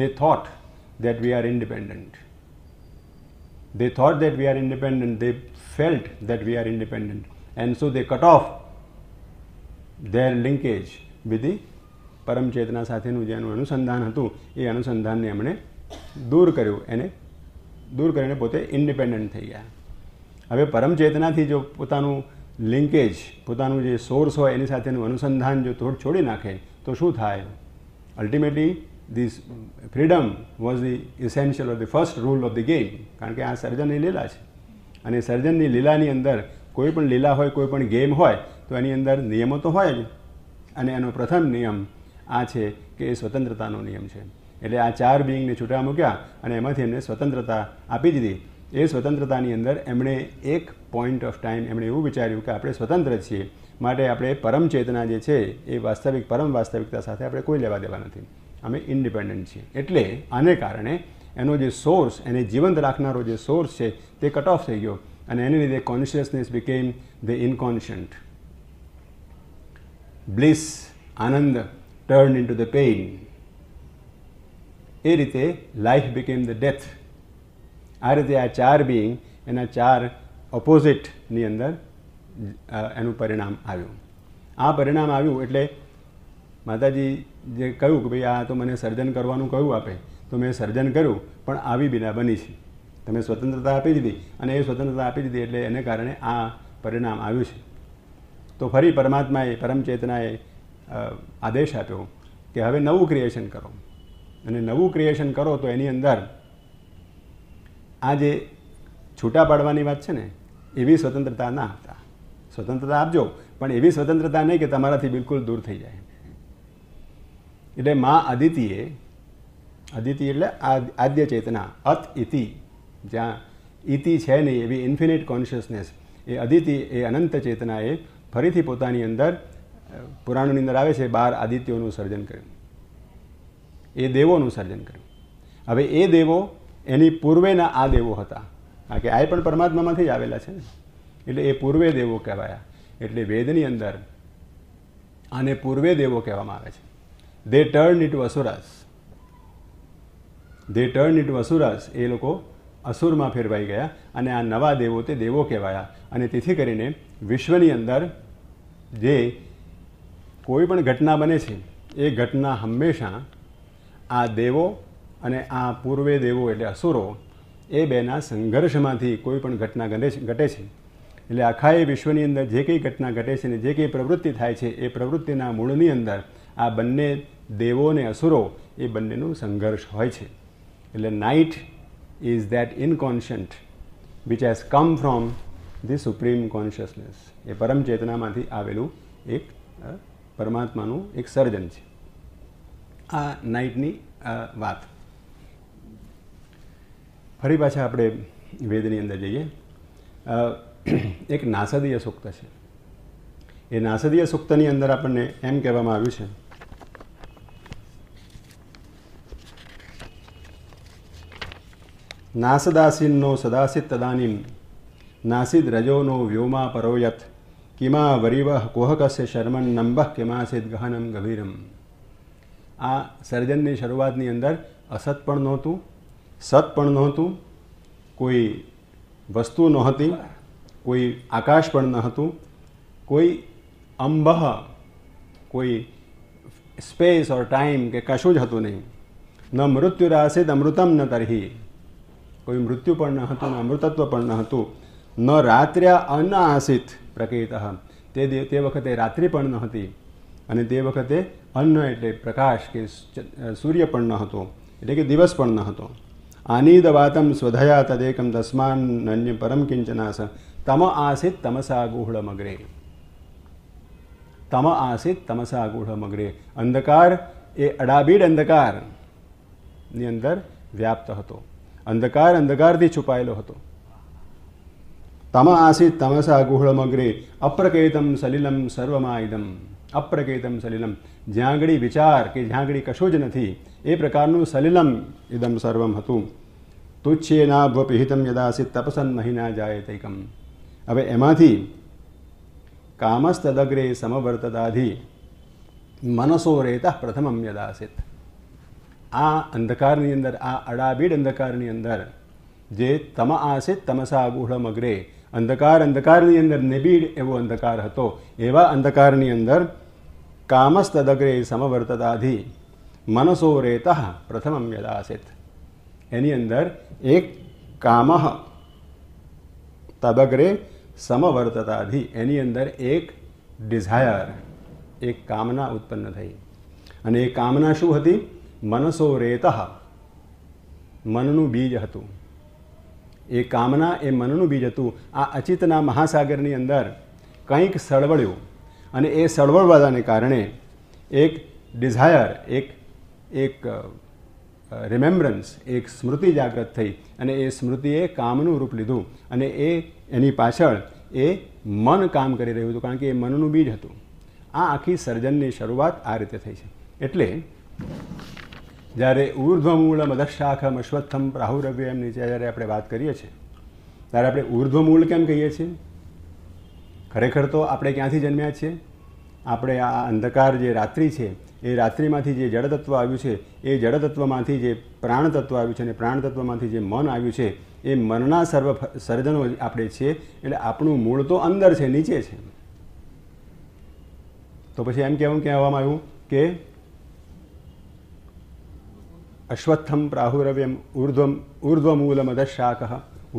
they thought that we are independent They thought that we are independent, they felt that we are independent, and so they cut off their linkage with the પરમ ચેતના સાથેનું જેનું અનુસંધાન હતું એ અનુસંધાનને એમણે દૂર કર્યું એને દૂર કરીને પોતે ઇન્ડિપેન્ડન્ટ થઈ ગયા હવે પરમ ચેતનાથી જો પોતાનું લિંકેજ પોતાનું જે સોર્સ હોય એની સાથેનું અનુસંધાન જો થોડું છોડી નાખે તો શું થાય ultimately this freedom was the essential or the first rule of the game કારણ કે આ સર્જનની લીલા છે અને સર્જનની લીલાની અંદર કોઈ પણ લીલા હોય કોઈ પણ ગેમ હોય તો એની અંદર નિયમો તો હોય જ અને એનો પ્રથમ નિયમ આ છે કે એ સ્વતંત્રતાનો નિયમ છે એટલે આ ચાર બિંગને છૂટા મૂક્યા અને એમાંથી એમને સ્વતંત્રતા આપી દીધી એ સ્વતંત્રતાની અંદર એમણે એક પોઈન્ટ ઓફ ટાઈમ એમણે એવું વિચાર્યું કે આપણે સ્વતંત્ર છીએ માટે આપણે પરમ ચેતના જે છે એ વાસ્તવિક પરમ વાસ્તવિકતા સાથે આપણે કોઈ લેવા દેવા નથી અમે ઇન્ડિપેન્ડન્ટ છીએ એટલે આને કારણે એનો જે સોર્સ એને જીવંત રાખનારો જે સોર્સ છે તે કટ ઓફ થઈ ગયો અને એને લીધે consciousness became the inconscient bliss આનંદ turn into the pain એ રીતે લાઈફ બિકેમ ધ ડેથ આ રીતે આ ચાર બિંગ એના ચાર ઓપોઝિટની અંદર એનું પરિણામ આવ્યું આ પરિણામ આવ્યું એટલે માતાજી જે કહ્યું કે ભાઈ આ તો મને સર્જન કરવાનું કહ્યું આપે તો મેં સર્જન કર્યું પણ આવી બિના બની છે તમે સ્વતંત્રતા આપી દીધી અને એ સ્વતંત્રતા આપી દીધી એટલે એને કારણે આ પરિણામ આવ્યું છે તો ફરી પરમાત્માએ પરમચેતનાએ આદેશ આપ્યો કે હવે નવું ક્રિએશન કરો અને નવું ક્રિએશન કરો તો એની અંદર આ જે છૂટા પાડવાની વાત છે ને એવી સ્વતંત્રતા ના આપતા સ્વતંત્રતા આપજો પણ એવી સ્વતંત્રતા નહીં કે તમારાથી બિલકુલ દૂર થઈ જાય એટલે મા આદિત્યએ આદિત્ય એટલે આદ્ય ચેતના અત ઇતિ જ્યાં ઇતિ છે નહીં એવી ઇન્ફિનિટ કોન્શિયસનેસ એ અદિતિ એ અનંત ચેતના એ ફરીથી પોતાની અંદર પુરાણોની અંદર આવે છે બાર આદિત્યોનું સર્જન કર્યું એ દેવોનું સર્જન કર્યું હવે એ દેવો એની પૂર્વેના આ દેવો હતા કારણ કે આ પણ પરમાત્મામાંથી જ આવેલા છે ને એટલે એ પૂર્વે દેવો કહેવાયા એટલે વેદની અંદર આને પૂર્વે દેવો કહેવામાં આવે છે દે ટર્ન ઇટ વસુરાસ દે ટર્ન ઇટ વસુરાસ એ લોકો અસુરમાં ફેરવાઈ ગયા અને આ નવા દેવો તે દેવો કહેવાયા અને તેથી કરીને વિશ્વની અંદર જે કોઈ પણ ઘટના બને છે એ ઘટના હંમેશા આ દેવો અને આ પૂર્વે દેવો એટલે અસુરો એ બેના સંઘર્ષમાંથી કોઈ પણ ઘટના ઘટે છે એટલે આખા એ વિશ્વની અંદર જે કંઈ ઘટના ઘટે છે ને જે કંઈ પ્રવૃત્તિ થાય છે એ પ્રવૃત્તિના મૂળની અંદર આ બંને દેવો અને અસુરો એ બંનેનું સંઘર્ષ હોય છે એટલે night is that inconscient which has come from the supreme consciousness એ પરમચેતનામાંથી આવેલું એક પરમાત્માનું એક સર્જન છે આ નાઇટની વાત ફરી પાછા આપણે વેદની અંદર જઈએ એક નાસદીય સૂક્ત છે એ નાસદીય સૂક્તની અંદર આપણને એમ કહેવામાં આવ્યું છે નાસદાસીન્નો સદાસિત તદાનીમ નાસિદ રજોનો વ્યોમા પરોયત કિમા વરિવહ કોહકસ્ય શર્મન નંબહ કિમાસિદ ગહનમ ગભીરમ આ સર્જનની શરૂઆતની અંદર અસત પણ નહોતું સત પણ નહોતું કોઈ વસ્તુ નહોતી કોઈ આકાશ પણ ન હતું કોઈ અંબહ કોઈ સ્પેસ ઓર ટાઈમ કે કશું જ હતું નહીં ન મૃત્યુરાસિદ અમૃતમ ન તરહી કોઈ મૃત્યુ પણ ન હતું ને અમૃતત્વ પણ ન હતું ન રાત્ર્યા અન્ન આસિત પ્રકીર્ત તે તે વખતે રાત્રિ પણ ન હતી અને તે વખતે અન્ન એટલે પ્રકાશ કે સૂર્ય પણ ન હતો એટલે કે દિવસ પણ ન હતો આનીદવાતમ સ્વધયા તદેકમ તસ્માન અન્ય પરમ કિંચનાસ તમ આસિત તમસા ગુહળમગ્રે તમ આસિત તમસા મગરે અંધકાર એ અડાબીડ અંધકારની અંદર વ્યાપ્ત હતો અંધકાર અંધકારથી છુપાયેલો હતો તમા આસીત તમસા ગુહળમગ્રે અપ્રકેતમ સલિલમ સર્વમાયદમ અપ્રકેતમ સલિલમ જ્યાંગડી વિચાર કે જ્યાંગડી કશું જ નથી એ પ્રકારનું સલિલમ ઇદમ સર્વમ હતું તુચ્છે ના ભ્વપિહિતમ યદાસિત તપસન મહિના જાય તૈકમ હવે એમાંથી કામસ્તદગ્રે સમવર્તદાધી મનસો રહેતા પ્રથમમ યદાસિત આ અંધકારની અંદર આ અડાબીડ અંધકારની અંદર જે તમા આશે તમસા ગુહળમ અગ્રે અંધકાર અંધકારની અંદર નિબીડ એવો અંધકાર હતો એવા અંધકારની અંદર કામસ્તદગ્રે સમવર્તતાથી મનસો રેતા પ્રથમમ યદાસિત એની અંદર એક કામ તદગ્રે સમવર્તતાથી એની અંદર એક ડિઝાયર એક કામના ઉત્પન્ન થઈ અને એ કામના શું હતી મનસો રેતઃ મનનું બીજ હતું એ કામના એ મનનું બીજ હતું આ અચિતના મહાસાગરની અંદર કંઈક સળવળ્યું અને એ સળવળવાદાને કારણે એક ડિઝાયર એક એક રિમેમ્બરન્સ એક સ્મૃતિ જાગૃત થઈ અને એ સ્મૃતિએ કામનું રૂપ લીધું અને એ એની પાછળ એ મન કામ કરી રહ્યું હતું કારણ કે એ મનનું બીજ હતું આ આખી સર્જનની શરૂઆત આ રીતે થઈ છે એટલે જ્યારે ઉર્ધ્વમૂળ મદશાખમ અશ્વત્થમ પ્રાહુરવ્યમની જ્યારે આપણે વાત કરીએ છીએ ત્યારે આપણે ઉર્ધ્વમૂળ કેમ કહીએ છીએ ખરેખર તો આપણે ક્યાંથી જન્મ્યા છીએ આપણે આ અંધકાર જે રાત્રિ છે એ રાત્રિમાંથી જે જડતત્વ આવ્યું છે એ જડતત્વમાંથી જે પ્રાણતત્વ આવ્યું છે અને પ્રાણતત્વમાંથી જે મન આવ્યું છે એ મનના સર્વ સર્જનો આપણે છીએ એટલે આપણું મૂળ તો અંદર છે નીચે છે તો પછી એમ કહેવું કહેવામાં આવ્યું કે અશ્વત્થમ પ્રાહુરવ્યમ ઉર્ધ્વમ ઉર્ધ્વમૂલમદશાકહ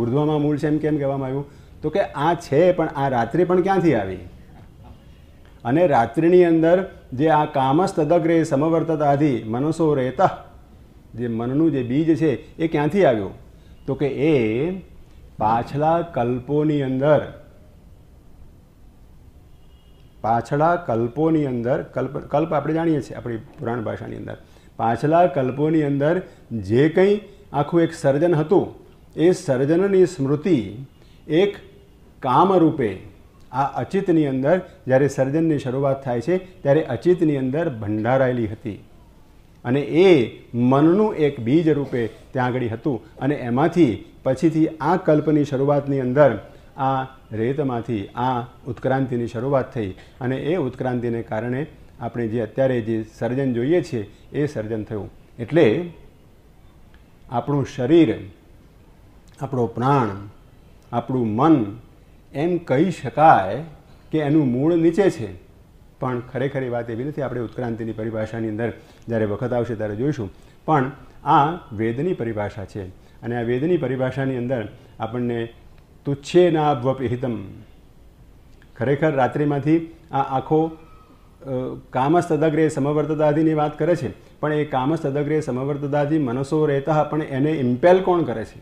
ઉર્ધ્વમાં મૂળ છે એમ કેમ કહેવામાં આવ્યું તો કે આ છે પણ આ રાત્રિ પણ ક્યાંથી આવી અને રાત્રિની અંદર જે આ કામસ તદગ્રે સમવર્તતાથી મનસો રહેતા જે મનનું જે બીજ છે એ ક્યાંથી આવ્યું તો કે એ પાછલા કલ્પોની અંદર પાછલા કલ્પોની અંદર કલ્પ કલ્પ આપણે જાણીએ છીએ આપણી પુરાણ ભાષાની અંદર પાછલા કલ્પોની અંદર જે કંઈ આખું એક સર્જન હતું એ સર્જનની સ્મૃતિ એક કામરૂપે આ અચિતની અંદર જ્યારે સર્જનની શરૂઆત થાય છે ત્યારે અચિતની અંદર ભંડારાયેલી હતી અને એ મનનું એક બીજ રૂપે ત્યાં આગળ હતું અને એમાંથી પછીથી આ કલ્પની શરૂઆતની અંદર આ રેતમાંથી આ ઉત્ક્રાંતિની શરૂઆત થઈ અને એ ઉત્ક્રાંતિને કારણે આપણે જે અત્યારે જે સર્જન જોઈએ છીએ એ સર્જન થયું એટલે આપણું શરીર આપણો પ્રાણ આપણું મન એમ કહી શકાય કે એનું મૂળ નીચે છે પણ ખરેખર વાત એવી નથી આપણે ઉત્ક્રાંતિની પરિભાષાની અંદર જ્યારે વખત આવશે ત્યારે જોઈશું પણ આ વેદની પરિભાષા છે અને આ વેદની પરિભાષાની અંદર આપણને તુચ્છે ના અભ્વપહિતમ ખરેખર રાત્રિમાંથી આ આખો કામસ તદગ્રે સમવર્તદાદીની વાત કરે છે પણ એ કામસ તદગ્રે સમવર્તદાદી મનસો રહેતા પણ એને ઇમ્પેલ કોણ કરે છે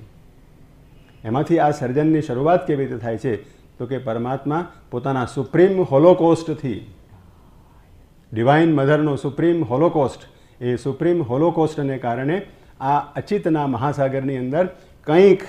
એમાંથી આ સર્જનની શરૂઆત કેવી રીતે થાય છે તો કે પરમાત્મા પોતાના સુપ્રીમ હોલોકોસ્ટથી ડિવાઇન મધરનો સુપ્રીમ હોલોકોસ્ટ એ સુપ્રીમ હોલોકોસ્ટને કારણે આ અચિતના મહાસાગરની અંદર કંઈક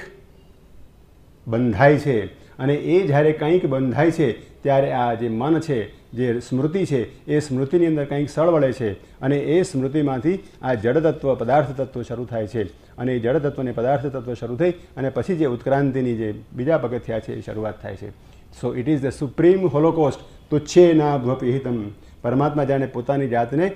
બંધાય છે અને એ જ્યારે કંઈક બંધાય છે ત્યારે આ જે મન છે જે સ્મૃતિ છે એ સ્મૃતિની અંદર કંઈક સળવળે છે અને એ સ્મૃતિમાંથી આ જડતત્વ પદાર્થ તત્વ શરૂ થાય છે અને એ જડતત્વને પદાર્થ તત્વ શરૂ થઈ અને પછી જે ઉત્ક્રાંતિની જે બીજા પગથિયા છે એ શરૂઆત થાય છે so it is the supreme holocaust તો તુચ્છે ના ભપિહિતમ પરમાત્મા જાણે પોતાની જાતને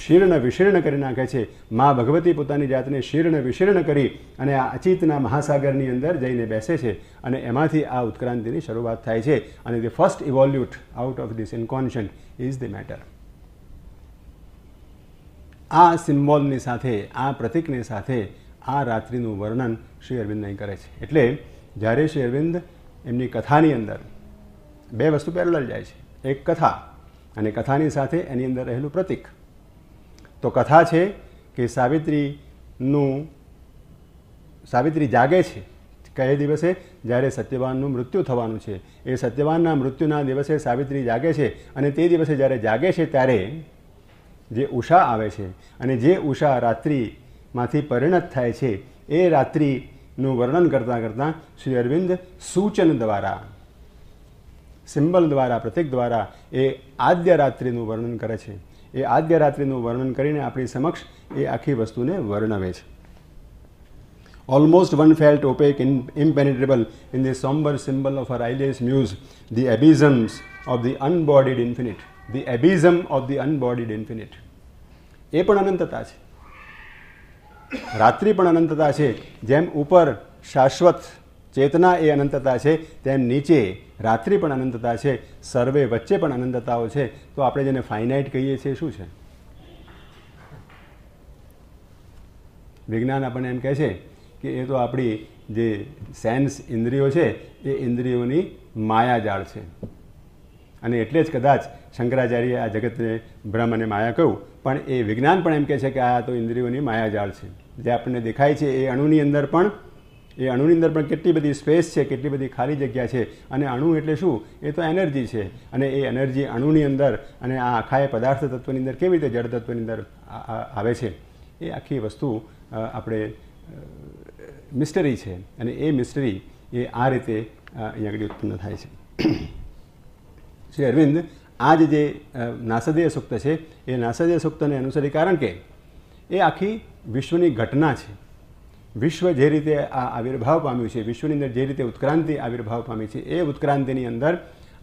શીર્ણ વિશીર્ણ કરી નાખે છે મા ભગવતી પોતાની જાતને શીર્ણ વિશીર્ણ કરી અને આ અચિતના મહાસાગરની અંદર જઈને બેસે છે અને એમાંથી આ ઉત્ક્રાંતિની શરૂઆત થાય છે અને the first evolute out of this inconscient is the matter આ સિમ્બોલની સાથે આ પ્રતિકની સાથે આ રાત્રિનું વર્ણન શ્રી અરવિંદ નહીં કરે છે એટલે જ્યારે શ્રી અરવિંદ એમની કથાની અંદર બે વસ્તુ પેરેલલ જાય છે એક કથા અને કથાની સાથે એની અંદર રહેલું પ્રતિક તો કથા છે કે સાવિત્રીનું સાવિત્રી જાગે છે કયા દિવસે જ્યારે સત્યવાનનું મૃત્યુ થવાનું છે એ સત્યવાનના મૃત્યુના દિવસે સાવિત્રી જાગે છે અને તે દિવસે જ્યારે જાગે છે ત્યારે જે ઉષા આવે છે અને જે ઉષા રાત્રિમાંથી પરિણત થાય છે એ રાત્રિનું વર્ણન કરતાં કરતાં શ્રી અરવિંદ સૂચન દ્વારા સિમ્બલ દ્વારા પ્રતિક દ્વારા એ આદ્ય રાત્રિનું વર્ણન કરે છે એ આદ્ય રાત્રિનું વર્ણન કરીને આપણી સમક્ષ એ આખી વસ્તુને વર્ણવે છે Almost one felt opaque and impenetrable in the somber symbol of her eyeless muse, the abysms of the unbodied infinite. The abysm of the unbodied infinite. એ પણ અનંતતા છે રાત્રિ પણ અનંતતા છે જેમ ઉપર શાશ્વત ચેતના એ અનંતતા છે તેમ નીચે રાત્રિ પણ અનંતતા છે સર્વે વચ્ચે પણ અનંતતાઓ છે તો આપણે જેને ફાઇનાઇટ કહીએ છીએ શું છે વિજ્ઞાન આપણને એમ કહે છે કે એ તો આપણી જે સેન્સ ઇન્દ્રિયો છે એ ઇન્દ્રિયોની માયાજાળ છે અને એટલે જ કદાચ શંકરાચાર્ય આ જગતને બ્રહ્મ અને માયા કહ્યું પણ એ વિજ્ઞાન પણ એમ કહે છે કે આ તો ઇન્દ્રિયોની માયાજાળ છે જે આપણને દેખાય છે એ અણુની અંદર પણ એ અણુની અંદર પણ કેટલી બધી સ્પેસ છે કેટલી બધી ખાલી જગ્યા છે અને અણુ એટલે શું એ તો એનર્જી છે અને એ એનર્જી અણુની અંદર અને આ આખા એ પદાર્થ તત્વની અંદર કેવી રીતે જળ તત્વની અંદર આવે છે એ આખી વસ્તુ આપણે મિસ્ટરી છે અને એ મિસ્ટરી એ આ રીતે અહીંયા આગળ ઉત્પન્ન થાય છે શ્રી અરવિંદ આ જ જે નાસદેય સુક્ત છે એ નાસદેય સુક્તને અનુસરી કારણ કે એ આખી વિશ્વની ઘટના છે વિશ્વ જે રીતે આ આવિર્ભાવ પામ્યું છે વિશ્વની અંદર જે રીતે ઉત્ક્રાંતિ આવિર્ભાવ પામી છે એ ઉત્ક્રાંતિની અંદર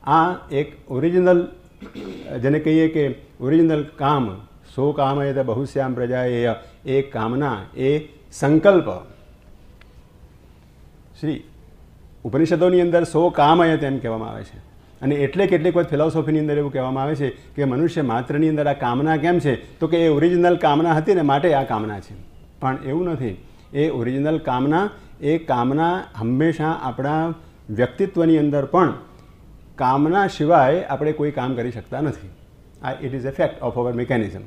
આ એક ઓરિજિનલ જેને કહીએ કે ઓરિજિનલ કામ સો કામ એ બહુશ્યામ પ્રજાએ એ કામના એ સંકલ્પ શ્રી ઉપનિષદોની અંદર સો કામય તેમ કહેવામાં આવે છે અને એટલે કેટલીક વખત ફિલોસોફીની અંદર એવું કહેવામાં આવે છે કે મનુષ્ય માત્રની અંદર આ કામના કેમ છે તો કે એ ઓરિજિનલ કામના હતી ને માટે આ કામના છે પણ એવું નથી એ ઓરિજિનલ કામના એ કામના હંમેશા આપણા વ્યક્તિત્વની અંદર પણ કામના સિવાય આપણે કોઈ કામ કરી શકતા નથી આ it is fact of our mechanism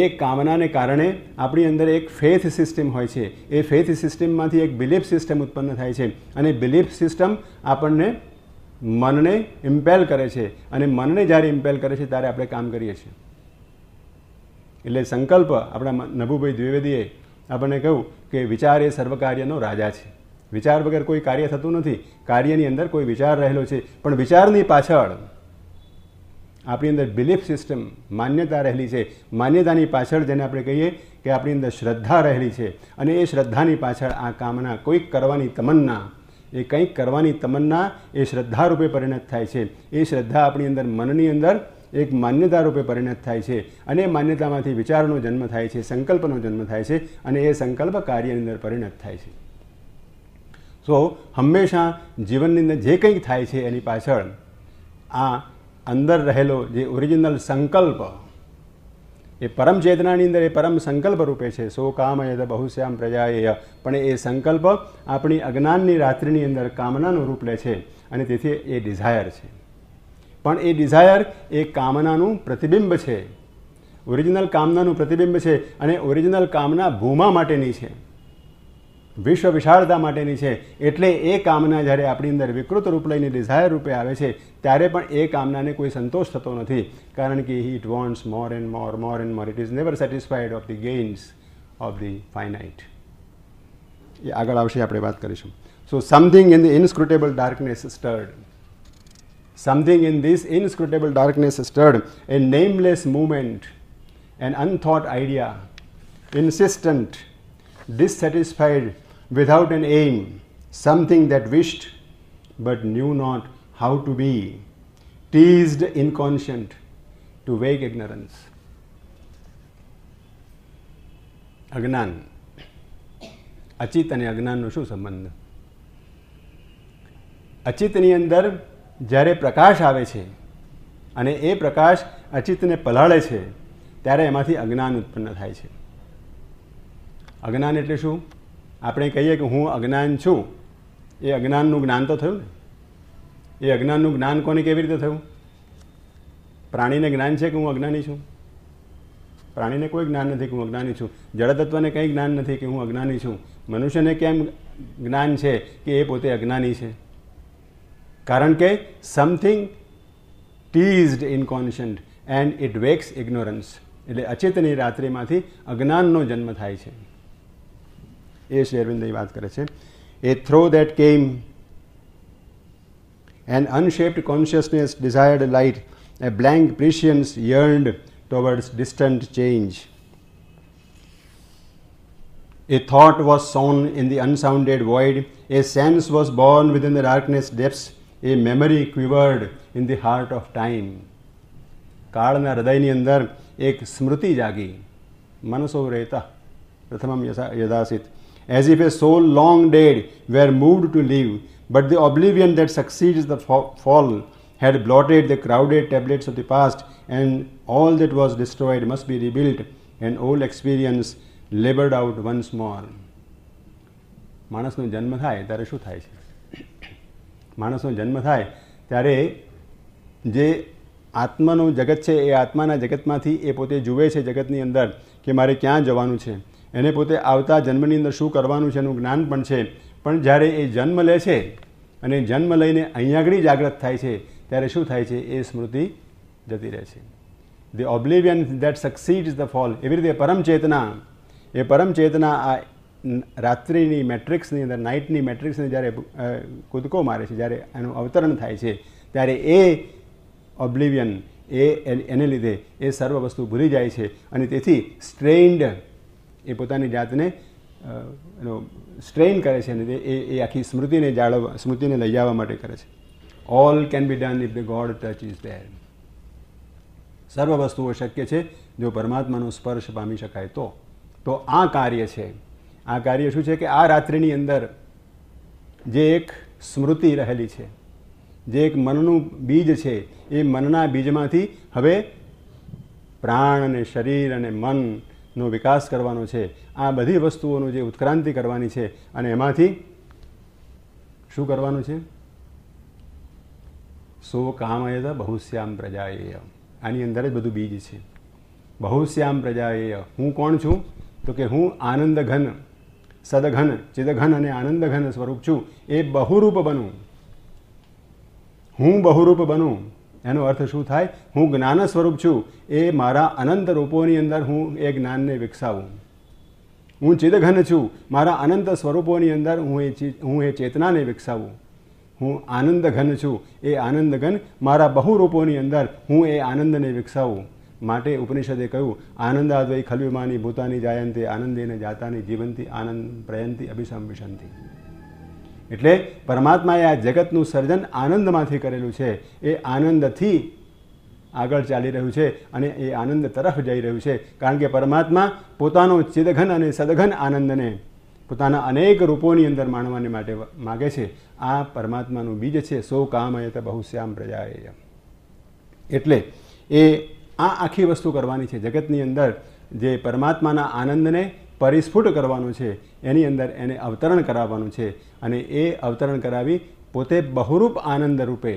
એ કામનાને કારણે આપણી અંદર એક ફેથ સિસ્ટમ હોય છે એ ફેથ સિસ્ટમમાંથી એક બિલીફ સિસ્ટમ ઉત્પન્ન થાય છે અને બિલીફ સિસ્ટમ આપણને મનને ઇમ્પેલ કરે છે અને મનને જ્યારે ઇમ્પેલ કરે છે ત્યારે આપણે કામ કરીએ છીએ એટલે સંકલ્પ આપણા નભુભાઈ દ્વિવેદીએ આપણને કહ્યું કે વિચાર એ સર્વકાર્યનો રાજા છે વિચાર વગર કોઈ કાર્ય થતું નથી કાર્યની અંદર કોઈ વિચાર રહેલો છે પણ વિચારની પાછળ આપણી અંદર બિલીફ સિસ્ટમ માન્યતા રહેલી છે માન્યતાની પાછળ જેને આપણે કહીએ કે આપણી અંદર શ્રદ્ધા રહેલી છે અને એ શ્રદ્ધાની પાછળ આ કામના કોઈક કરવાની તમન્ના એ કંઈક કરવાની તમન્ના એ શ્રદ્ધારૂપે પરિણત થાય છે એ શ્રદ્ધા આપણી અંદર મનની અંદર એક માન્યતા રૂપે પરિણત થાય છે અને માન્યતામાંથી વિચારનો જન્મ થાય છે સંકલ્પનો જન્મ થાય છે અને એ સંકલ્પ કાર્યની અંદર પરિણત થાય છે સો હંમેશા જીવનની અંદર જે કંઈક થાય છે એની પાછળ આ અંદર રહેલો જે ઓરિજિનલ સંકલ્પ એ પરમ ચેતનાની અંદર એ પરમ સંકલ્પ રૂપે છે સો કામયત બહુશ્યામ પ્રજાએ પણ એ સંકલ્પ આપણી અજ્ઞાનની રાત્રિની અંદર કામનાનું રૂપ લે છે અને તેથી એ ડિઝાયર છે પણ એ ડિઝાયર એ કામનાનું પ્રતિબિંબ છે ઓરિજિનલ કામનાનું પ્રતિબિંબ છે અને ઓરિજિનલ કામના ભૂમા માટેની છે વિશ્વ વિશાળતા માટેની છે એટલે એ કામના જ્યારે આપણી અંદર વિકૃત રૂપ લઈને ડિઝાયર રૂપે આવે છે ત્યારે પણ એ કામનાને કોઈ સંતોષ થતો નથી કારણ કે it wants more and more more and more it is never satisfied of the gains of the finite એ આગળ આવશે આપણે વાત કરીશું so something in the inscrutable darkness stirred Something in this inscrutable darkness stirred, a nameless movement, an unthought idea, insistent, dissatisfied, without an aim, something that wished but knew not how to be, teased inconscient to vague ignorance. Agnan, અચિત અને અજ્ઞાનનો શું સંબંધ અચિતની અંદર જ્યારે પ્રકાશ આવે છે અને એ પ્રકાશ અચિતને પલાળે છે ત્યારે એમાંથી અજ્ઞાન ઉત્પન્ન થાય છે અજ્ઞાન એટલે શું આપણે કહીએ કે હું અજ્ઞાન છું એ અજ્ઞાનનું જ્ઞાન તો થયું ને એ અજ્ઞાનનું જ્ઞાન કોને કેવી રીતે થયું પ્રાણીને જ્ઞાન છે કે હું અજ્ઞાની છું પ્રાણીને કોઈ જ્ઞાન નથી કે હું અજ્ઞાની છું જળતત્વને કંઈ જ્ઞાન નથી કે હું અજ્ઞાની છું મનુષ્યને કેમ જ્ઞાન છે કે એ પોતે અજ્ઞાની છે કારણ કે something teased inconscient and it wakes ignorance એટલે અચેતની રાત્રિમાંથી અજ્ઞાનનો જન્મ થાય છે એ શેરવિંદની વાત કરે A throw that came, an unshaped consciousness desired light, a blank prescience yearned towards distant change. A thought was sown in the unsounded void, a sense was born within the darkness depths, a memory quivered in the heart of time કાળના હૃદયની અંદર એક સ્મૃતિ જાગી મનસો રહેતા પ્રથમ યદાસિત as if a soul long dead were moved to live but the oblivion that succeeds the fall had blotted the crowded tablets of the past and all that was destroyed must be rebuilt, and all experience labored out once more. માણસનો જન્મ થાય ત્યારે શું થાય છે માણસનો જન્મ થાય ત્યારે જે આત્માનું જગત છે એ આત્માના જગતમાંથી એ પોતે જુએ છે જગતની અંદર કે મારે ક્યાં જવાનું છે એને પોતે આવતા જન્મની અંદર શું કરવાનું છે એનું જ્ઞાન પણ છે પણ જ્યારે એ જન્મ લે છે અને જન્મ લઈને અહીંયા આગળ જાગ્રત થાય છે ત્યારે શું થાય છે એ સ્મૃતિ જતી રહે છે the oblivion that succeed the fall એવી રીતે પરમચેતના એ પરમચેતના આ રાત્રિની મેટ્રિક્સની અંદર નાઇટની મેટ્રિક્સને જ્યારે કૂદકો મારે છે જ્યારે એનું અવતરણ થાય છે ત્યારે એ ઓબ્લિવિયન એ એને લીધે એ સર્વ વસ્તુ ભૂલી જાય છે અને તેથી સ્ટ્રેઇન્ડ એ પોતાની જાતને એનો સ્ટ્રેઇન કરે છે અને એ એ આખી સ્મૃતિને જાળવવા સ્મૃતિને લઈ જવા માટે કરે છે all can be done if the God touch is there સર્વ વસ્તુઓ શક્ય છે જો પરમાત્માનો સ્પર્શ પામી શકાય તો તો આ કાર્ય છે આ કાર્ય શું છે કે આ રાત્રિની અંદર જે એક સ્મૃતિ રહેલી છે જે એક મનનું બીજ છે એ મનના બીજમાંથી હવે પ્રાણ અને શરીર અને મનનો વિકાસ કરવાનો છે આ બધી વસ્તુઓનું જે ઉત્ક્રાંતિ કરવાની છે અને એમાંથી શું કરવાનું છે સો કામયદ બહુશ્યામ પ્રજાએ આની અંદર જ બધું બીજ છે બહુશ્યામ પ્રજાએય હું કોણ છું તો કે હું આનંદ ઘન સદઘન ચિદઘન અને આનંદઘન સ્વરૂપ છું એ બહુરૂપ બનું હું બહુરૂપ બનું એનો અર્થ શું થાય હું જ્ઞાન સ્વરૂપ છું એ મારા અનંત રૂપોની અંદર હું એ જ્ઞાનને વિકસાવું હું ચિદઘન છું મારા અનંત સ્વરૂપોની અંદર હું એ હું એ ચેતનાને વિકસાવું હું આનંદ ઘન છું એ આનંદ ઘન મારા બહુરૂપોની અંદર હું એ આનંદને વિકસાવું માટે ઉપનિષદે કહ્યું આનંદ આનંદાદ્વય ખલવિમાની ભૂતાની જાયંતે આનંદીને જાતાની જીવનથી આનંદ પ્રયંતી અભિસંવિશંતિ એટલે પરમાત્માએ આ જગતનું સર્જન આનંદમાંથી કરેલું છે એ આનંદથી આગળ ચાલી રહ્યું છે અને એ આનંદ તરફ જઈ રહ્યું છે કારણ કે પરમાત્મા પોતાનો ચિદઘન અને સદઘન આનંદને પોતાના અનેક રૂપોની અંદર માણવાને માટે માગે છે આ પરમાત્માનું બીજ છે સો કામયત બહુશ્યામ એમ એટલે એ આ આખી વસ્તુ કરવાની છે જગતની અંદર જે પરમાત્માના આનંદને પરિસ્ફુટ કરવાનું છે એની અંદર એને અવતરણ કરાવવાનું છે અને એ અવતરણ કરાવી પોતે બહુરૂપ આનંદ રૂપે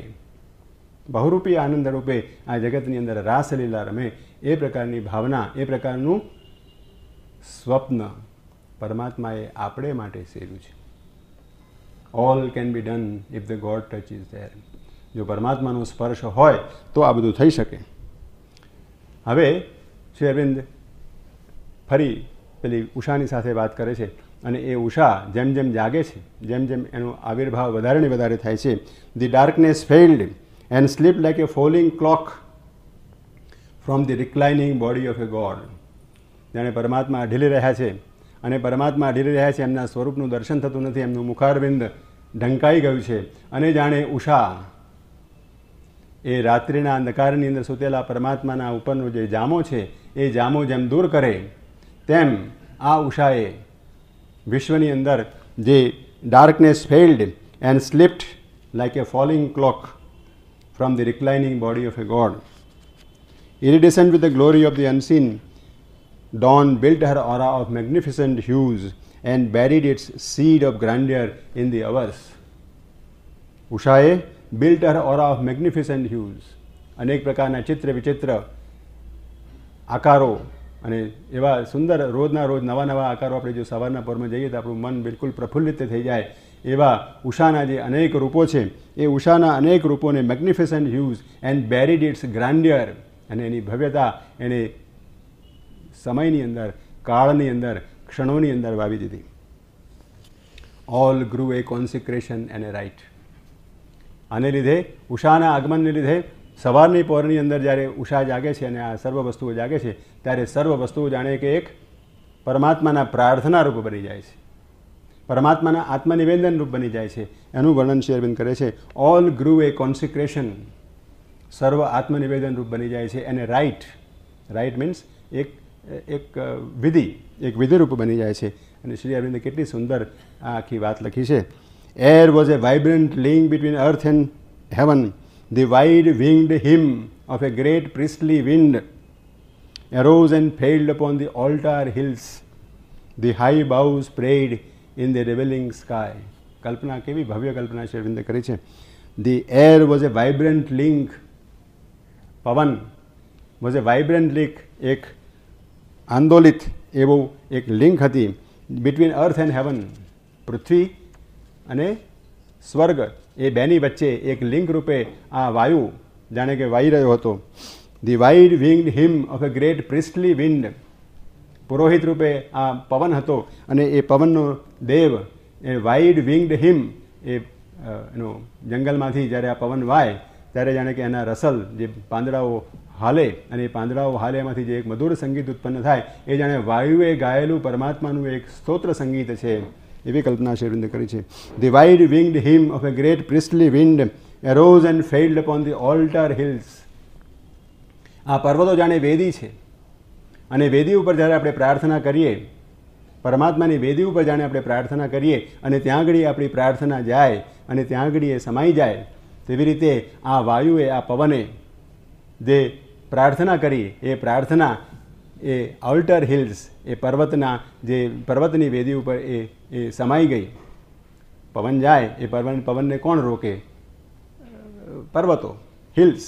બહુરૂપી આનંદ રૂપે આ જગતની અંદર રાસલીલા રમે એ પ્રકારની ભાવના એ પ્રકારનું સ્વપ્ન પરમાત્માએ આપણે માટે સેવ્યું છે all can be done if the God touch is there જો પરમાત્માનો સ્પર્શ હોય તો આ બધું થઈ શકે હવે શ્રી અરવિંદ ફરી પેલી ઉષાની સાથે વાત કરે છે અને એ ઉષા જેમ જેમ જાગે છે જેમ જેમ એનો આવિર્ભાવ વધારે ને વધારે થાય છે the darkness failed and slip like a falling cloak from the reclining body of a god જાણે પરમાત્મા ઢીલી રહ્યા છે અને પરમાત્મા ઢીલી રહ્યા છે એમના સ્વરૂપનું દર્શન થતું નથી એમનું મુખારવિંદ ઢંકાઈ ગયું છે અને જાણે ઉષા એ રાત્રિના અંધકારની અંદર સૂતેલા પરમાત્માના ઉપરનો જે જામો છે એ જામો જેમ દૂર કરે તેમ આ ઉષાએ વિશ્વની અંદર જે darkness failed and slipped like a falling cloak from the reclining body of a god. Iridescent with the glory of the unseen, dawn built her aura of magnificent hues and buried its seed of grandeur in the hours. ઉષાએ built her ore of magnificent hues અનેક પ્રકારના ચિત્ર વિચિત્ર આકારો અને એવા સુંદર રોજના રોજ નવા નવા આકારો આપણે જો સવારના પરમાં જઈએ તો આપણું મન બિલકુલ પ્રફુલ્લિત થઈ જાય એવા ઉષાના જે અનેક રૂપો છે એ ઉષાના અનેક રૂપોને magnificent hues and buried its grandeur અને એની ભવ્યતા એને સમયની અંદર કાળની અંદર ક્ષણોની અંદર વાવી દીધી all grew a consecration and a rite આને લીધે ઉષાના આગમનને લીધે સવારની પહોરની અંદર જ્યારે ઉષા જાગે છે અને આ સર્વ વસ્તુઓ જાગે છે ત્યારે સર્વ વસ્તુઓ જાણે કે એક પરમાત્માના પ્રાર્થના રૂપ બની જાય છે પરમાત્માના આત્મનિવેદન રૂપ બની જાય છે એનું વર્ણન શેરબિંદ કરે છે ઓલ ગ્રુ એ કોન્સિક્રેશન સર્વ આત્મનિવેદન રૂપ બની જાય છે એને રાઇટ રાઇટ મીન્સ એક એક વિધિ એક વિધિ રૂપ બની જાય છે અને શ્રી અરવિંદે કેટલી સુંદર આ આખી વાત લખી છે air was a vibrant link between earth and heaven, the wide winged hymn of a great priestly wind arose and failed upon the altar hills, the high boughs prayed in the reveling sky. Kalpana kevi bhavya kalpana shervinda kariche. The air was a vibrant link, pavan was a vibrant link, ek andolit evo a link hati between earth and heaven, prithvi અને સ્વર્ગ એ બેની વચ્ચે એક link રૂપે આ વાયુ જાણે કે વાઈ રહ્યો હતો the wide winged hymn of a great priestly wind પુરોહિત રૂપે આ પવન હતો અને એ પવનનો દેવ એ વાઇડ વિંગડ હિમ એ એનો જંગલમાંથી જ્યારે આ પવન વાય ત્યારે જાણે કે એના રસલ જે પાંદડાઓ હાલે અને એ પાંદડાઓ હાલે એમાંથી જે એક મધુર સંગીત ઉત્પન્ન થાય એ જાણે વાયુએ ગાયેલું પરમાત્માનું એક સ્તોત્ર સંગીત છે એવી કલ્પના શેરવિંદે કરી છે the wide winged hymn of a great priestly wind arose and failed upon the altar hills આ પર્વતો જાણે વેદી છે અને વેદી ઉપર જ્યારે આપણે પ્રાર્થના કરીએ પરમાત્માની વેદી ઉપર જાણે આપણે પ્રાર્થના કરીએ અને ત્યાં આગળ આપણી પ્રાર્થના જાય અને ત્યાં આગળ એ સમાઈ જાય તેવી રીતે આ વાયુએ આ પવને જે પ્રાર્થના કરી એ પ્રાર્થના એ ઓલ્ટર હિલ્સ એ પર્વતના જે પર્વતની વેદી ઉપર એ એ સમાઈ ગઈ પવન જાય એ પવન પવનને કોણ રોકે પર્વતો હિલ્સ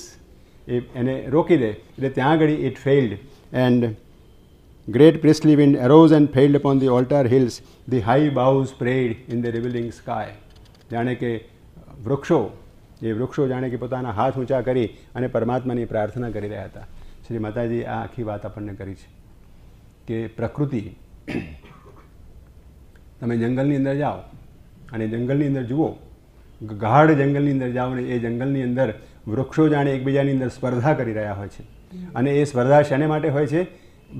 એ એને રોકી દે એટલે ત્યાં આગળ it failed and Great priestly wind arose and failed upon the altar hills the high boughs prayed in the revealing sky જાણે કે વૃક્ષો એ વૃક્ષો જાણે કે પોતાના હાથ ઊંચા કરી અને પરમાત્માની પ્રાર્થના કરી રહ્યા હતા શ્રી માતાજી આ આખી વાત આપણને કરી છે કે પ્રકૃતિ તમે જંગલની અંદર જાઓ અને જંગલની અંદર જુઓ ગાઢ જંગલની અંદર જાઓ ને એ જંગલની અંદર વૃક્ષો જાણે એકબીજાની અંદર સ્પર્ધા કરી રહ્યા હોય છે અને એ સ્પર્ધા શેને માટે હોય છે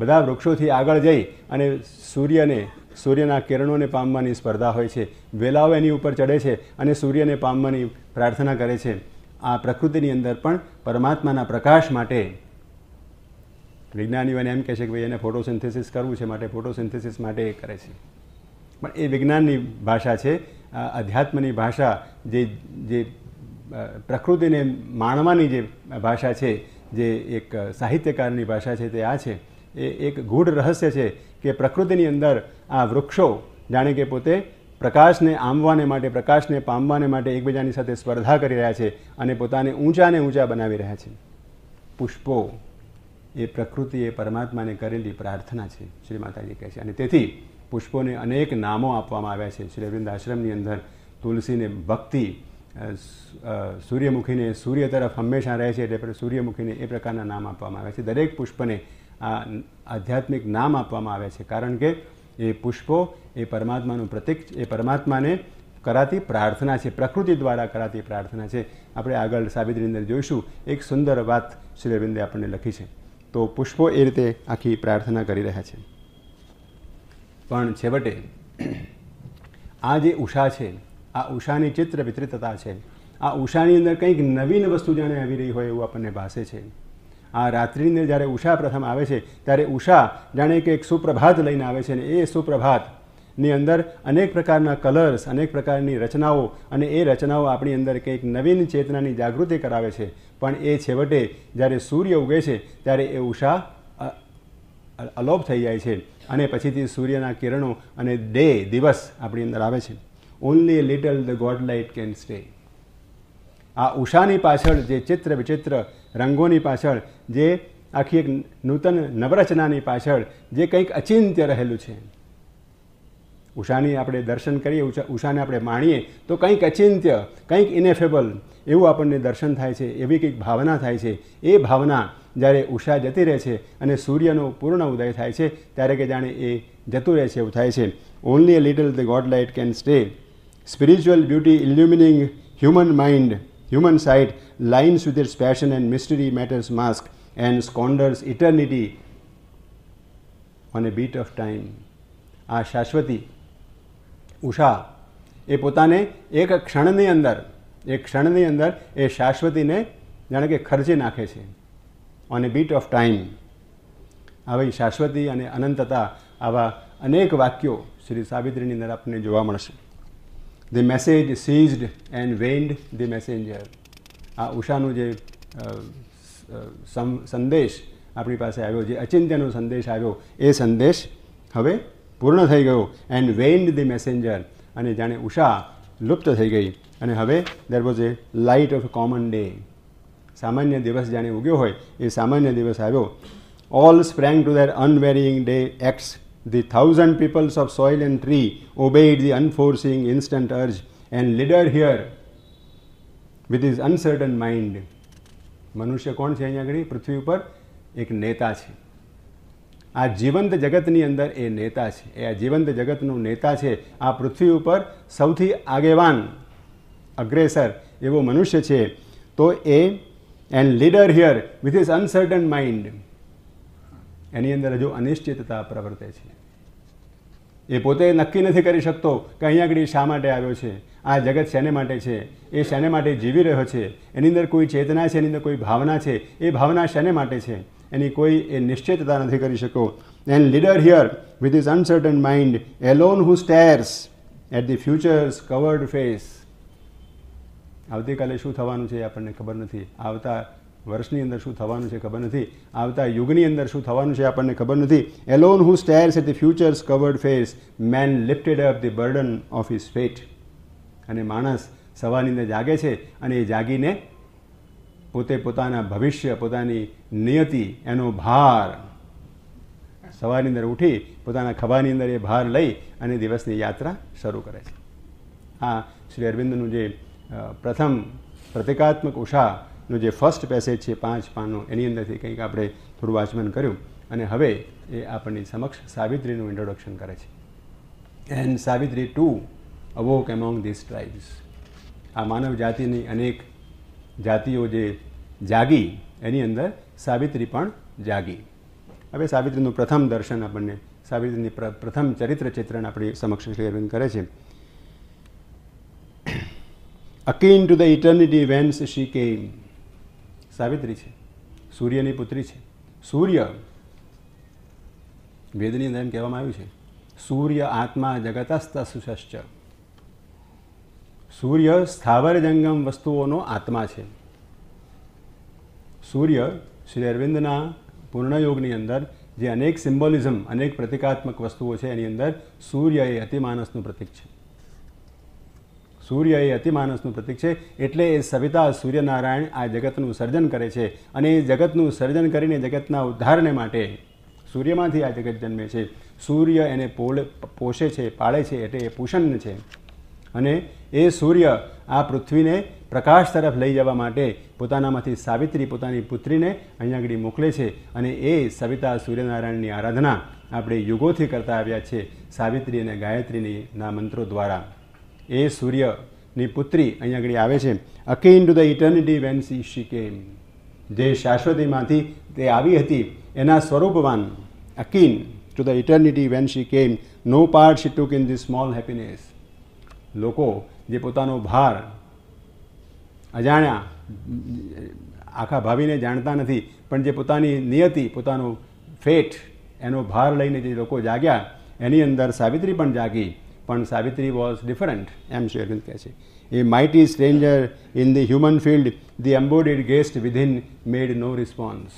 બધા વૃક્ષોથી આગળ જઈ અને સૂર્યને સૂર્યના કિરણોને પામવાની સ્પર્ધા હોય છે વેલાઓ એની ઉપર ચડે છે અને સૂર્યને પામવાની પ્રાર્થના કરે છે આ પ્રકૃતિની અંદર પણ પરમાત્માના પ્રકાશ માટે વિજ્ઞાનીઓને એમ કહે છે કે ભાઈ એને ફોટોસિન્થેસિસ કરવું છે માટે ફોટોસિન્થેસિસ માટે એ કરે છે પણ એ વિજ્ઞાનની ભાષા છે અધ્યાત્મની ભાષા જે જે પ્રકૃતિને માણવાની જે ભાષા છે જે એક સાહિત્યકારની ભાષા છે તે આ છે એ એક ગૂઢ રહસ્ય છે કે પ્રકૃતિની અંદર આ વૃક્ષો જાણે કે પોતે પ્રકાશને આમવાને માટે પ્રકાશને પામવાને માટે એકબીજાની સાથે સ્પર્ધા કરી રહ્યા છે અને પોતાને ઊંચાને ઊંચા બનાવી રહ્યા છે પુષ્પો એ પ્રકૃતિએ પરમાત્માને કરેલી પ્રાર્થના છે શ્રી માતાજી કહે છે અને તેથી પુષ્પોને અનેક નામો આપવામાં આવ્યા છે શ્રી અરવિંદ આશ્રમની અંદર તુલસીને ભક્તિ સૂર્યમુખીને સૂર્ય તરફ હંમેશા રહે છે એટલે સૂર્યમુખીને એ પ્રકારના નામ આપવામાં આવ્યા છે દરેક પુષ્પને આ આધ્યાત્મિક નામ આપવામાં આવ્યા છે કારણ કે એ પુષ્પો એ પરમાત્માનું પ્રતિક એ પરમાત્માને કરાતી પ્રાર્થના છે પ્રકૃતિ દ્વારા કરાતી પ્રાર્થના છે આપણે આગળ સાબિત્રીની અંદર જોઈશું એક સુંદર વાત શ્રી અરવિંદે આપણને લખી છે તો પુષ્પો એ રીતે આખી પ્રાર્થના કરી રહ્યા છે પણ છેવટે આ જે ઉષા છે આ ઉષાની ચિત્ર વિતરિતતા છે આ ઉષાની અંદર કંઈક નવીન વસ્તુ જાણે આવી રહી હોય એવું આપણને ભાસે છે આ રાત્રિની જ્યારે ઉષા પ્રથમ આવે છે ત્યારે ઉષા જાણે કે એક સુપ્રભાત લઈને આવે છે ને એ સુપ્રભાત ની અંદર અનેક પ્રકારના કલર્સ અનેક પ્રકારની રચનાઓ અને એ રચનાઓ આપણી અંદર કંઈક નવીન ચેતનાની જાગૃતિ કરાવે છે પણ એ છેવટે જ્યારે સૂર્ય ઉગે છે ત્યારે એ ઉષા અલોપ થઈ જાય છે અને પછીથી સૂર્યના કિરણો અને ડે દિવસ આપણી અંદર આવે છે only little the god light can stay આ ઉષાની પાછળ જે ચિત્ર વિચિત્ર રંગોની પાછળ જે આખી એક નૂતન નવરચનાની પાછળ જે કંઈક અચિંત્ય રહેલું છે ઉષાની આપણે દર્શન કરીએ ઉષાને આપણે માણીએ તો કંઈક અચિંત્ય કંઈક ઇનેફેબલ એવું આપણને દર્શન થાય છે એવી કંઈક ભાવના થાય છે એ ભાવના જ્યારે ઉષા જતી રહે છે અને સૂર્યનો પૂર્ણ ઉદય થાય છે ત્યારે કે જાણે એ જતું રહે છે એવું થાય છે only a little the god light can stay spiritual beauty illumining human mind human sight lines with its passion and mystery matter's mask and squanders eternity on a beat of time આ શાશ્વતી ઉષા એ પોતાને એક ક્ષણની અંદર એક ક્ષણની અંદર એ શાશ્વતીને જાણે કે ખર્ચી નાખે છે on a beat of time આવી શાશ્વતી અને અનંતતા આવા અનેક વાક્યો શ્રી સાવિત્રીની અંદર આપણને જોવા મળશે the message ceased and waned the messenger આ ઉષાનું જે સંદેશ આપણી પાસે આવ્યો જે અચિંત્યનો સંદેશ આવ્યો એ સંદેશ હવે પૂર્ણ થઈ ગયો એન્ડ વેન્ડ ધી મેસેન્જર અને જાણે ઉષા લુપ્ત થઈ ગઈ અને હવે there was a light of common day સામાન્ય દિવસ જાણે ઉગ્યો હોય એ સામાન્ય દિવસ આવ્યો all sprang to their unvarying day acts the thousand peoples of soil and tree obeyed the unforeseeing instant urge and leader here with his uncertain mind મનુષ્ય કોણ છે અહીંયા આગળ પૃથ્વી ઉપર એક નેતા છે આ જીવંત જગતની અંદર એ નેતા છે એ આ જીવંત જગતનું નેતા છે આ પૃથ્વી ઉપર સૌથી આગેવાન અગ્રેસર એવો મનુષ્ય છે તો એ and leader here with his uncertain mind એની અંદર હજુ અનિશ્ચિતતા પ્રવર્તે છે એ પોતે નક્કી નથી કરી શકતો કે અહીંયા આગળ શા માટે આવ્યો છે આ જગત શેને માટે છે એ શેને માટે જીવી રહ્યો છે એની અંદર કોઈ ચેતના છે એની અંદર કોઈ ભાવના છે એ ભાવના શેને માટે છે એની કોઈ એ નિશ્ચિતતા નથી કરી શકો and leader here with his uncertain mind alone who stares at the future's covered face આવતીકાલે શું થવાનું છે આપણને ખબર નથી આવતા વર્ષની અંદર શું થવાનું છે ખબર નથી આવતા યુગની અંદર શું થવાનું છે આપણને ખબર નથી alone who stares at the future's covered face man lifted up the burden of his fate અને માણસ સવારની અંદર જાગે છે અને એ જાગીને પોતે પોતાના ભવિષ્ય પોતાની નિયતિ એનો ભાર સવારની અંદર ઉઠી પોતાના ખભાની અંદર એ ભાર લઈ અને દિવસની યાત્રા શરૂ કરે છે આ શ્રી અરવિંદનું જે પ્રથમ પ્રતિકાત્મક ઉષાનું જે ફર્સ્ટ પેસેજ છે પાંચ પાનનો એની અંદરથી કંઈક આપણે થોડું વાંચમન કર્યું અને હવે એ આપણની સમક્ષ સાવિત્રીનું ઇન્ટ્રોડક્શન કરે છે and Savitri too awoke among these tribes આ માનવ જાતિની અનેક જાતિઓ જે જાગી એની અંદર સાવિત્રી પણ જાગી હવે સાવિત્રીનું પ્રથમ દર્શન આપણને સાવિત્રીની પ્રથમ ચરિત્ર ચિત્રણ આપણી સમક્ષ શ્રી અરવિંદ કરે છે akin to the eternity whence she came Savitri છે સૂર્યની પુત્રી છે સૂર્ય વેદની અંદર એમ કહેવામાં આવ્યું છે સૂર્ય આત્મા જગતસ્ત સુશ્ચ સૂર્ય સ્થાવર જંગમ વસ્તુઓનો આત્મા છે સૂર્ય શ્રી અરવિંદના પૂર્ણયોગની અંદર જે અનેક સિમ્બોલિઝમ અનેક પ્રતિકાત્મક વસ્તુઓ છે એની અંદર સૂર્ય એ અતિમાનસનું પ્રતિક છે સૂર્ય એ અતિમાનસનું પ્રતિક છે એટલે એ સવિતા સૂર્યનારાયણ આ જગતનું સર્જન કરે છે અને એ જગતનું સર્જન કરીને જગતના ઉદ્ધારને માટે સૂર્યમાંથી આ જગત જન્મે છે સૂર્ય એને પોળ પોષે છે પાળે છે એટલે એ પૂષણ છે અને એ સૂર્ય આ પૃથ્વીને પ્રકાશ તરફ લઈ જવા માટે પોતાનામાંથી સાવિત્રી પોતાની પુત્રીને અહીંયા આગળ મોકલે છે અને એ સવિતા સૂર્યનારાયણની આરાધના આપણે યુગોથી કરતા આવ્યા છે સાવિત્રી અને ગાયત્રીના મંત્રો દ્વારા એ સૂર્યની પુત્રી અહીંયા આગળ આવે છે akin to the eternity whence she came જે શાશ્વતીમાંથી તે આવી હતી એના સ્વરૂપવાન akin to the eternity when she came no part she took in the small happiness લોકો જે પોતાનો ભાર અજાણ્યા આખા ભાવિને જાણતા નથી પણ જે પોતાની નિયતિ પોતાનો ફેટ એનો ભાર લઈને જે લોકો જાગ્યા એની અંદર સાવિત્રી પણ જાગી પણ સાવિત્રી વોઝ ડિફરન્ટ એમ શેરવિંદ કહે છે a mighty stranger in the human field the embodied guest within made no response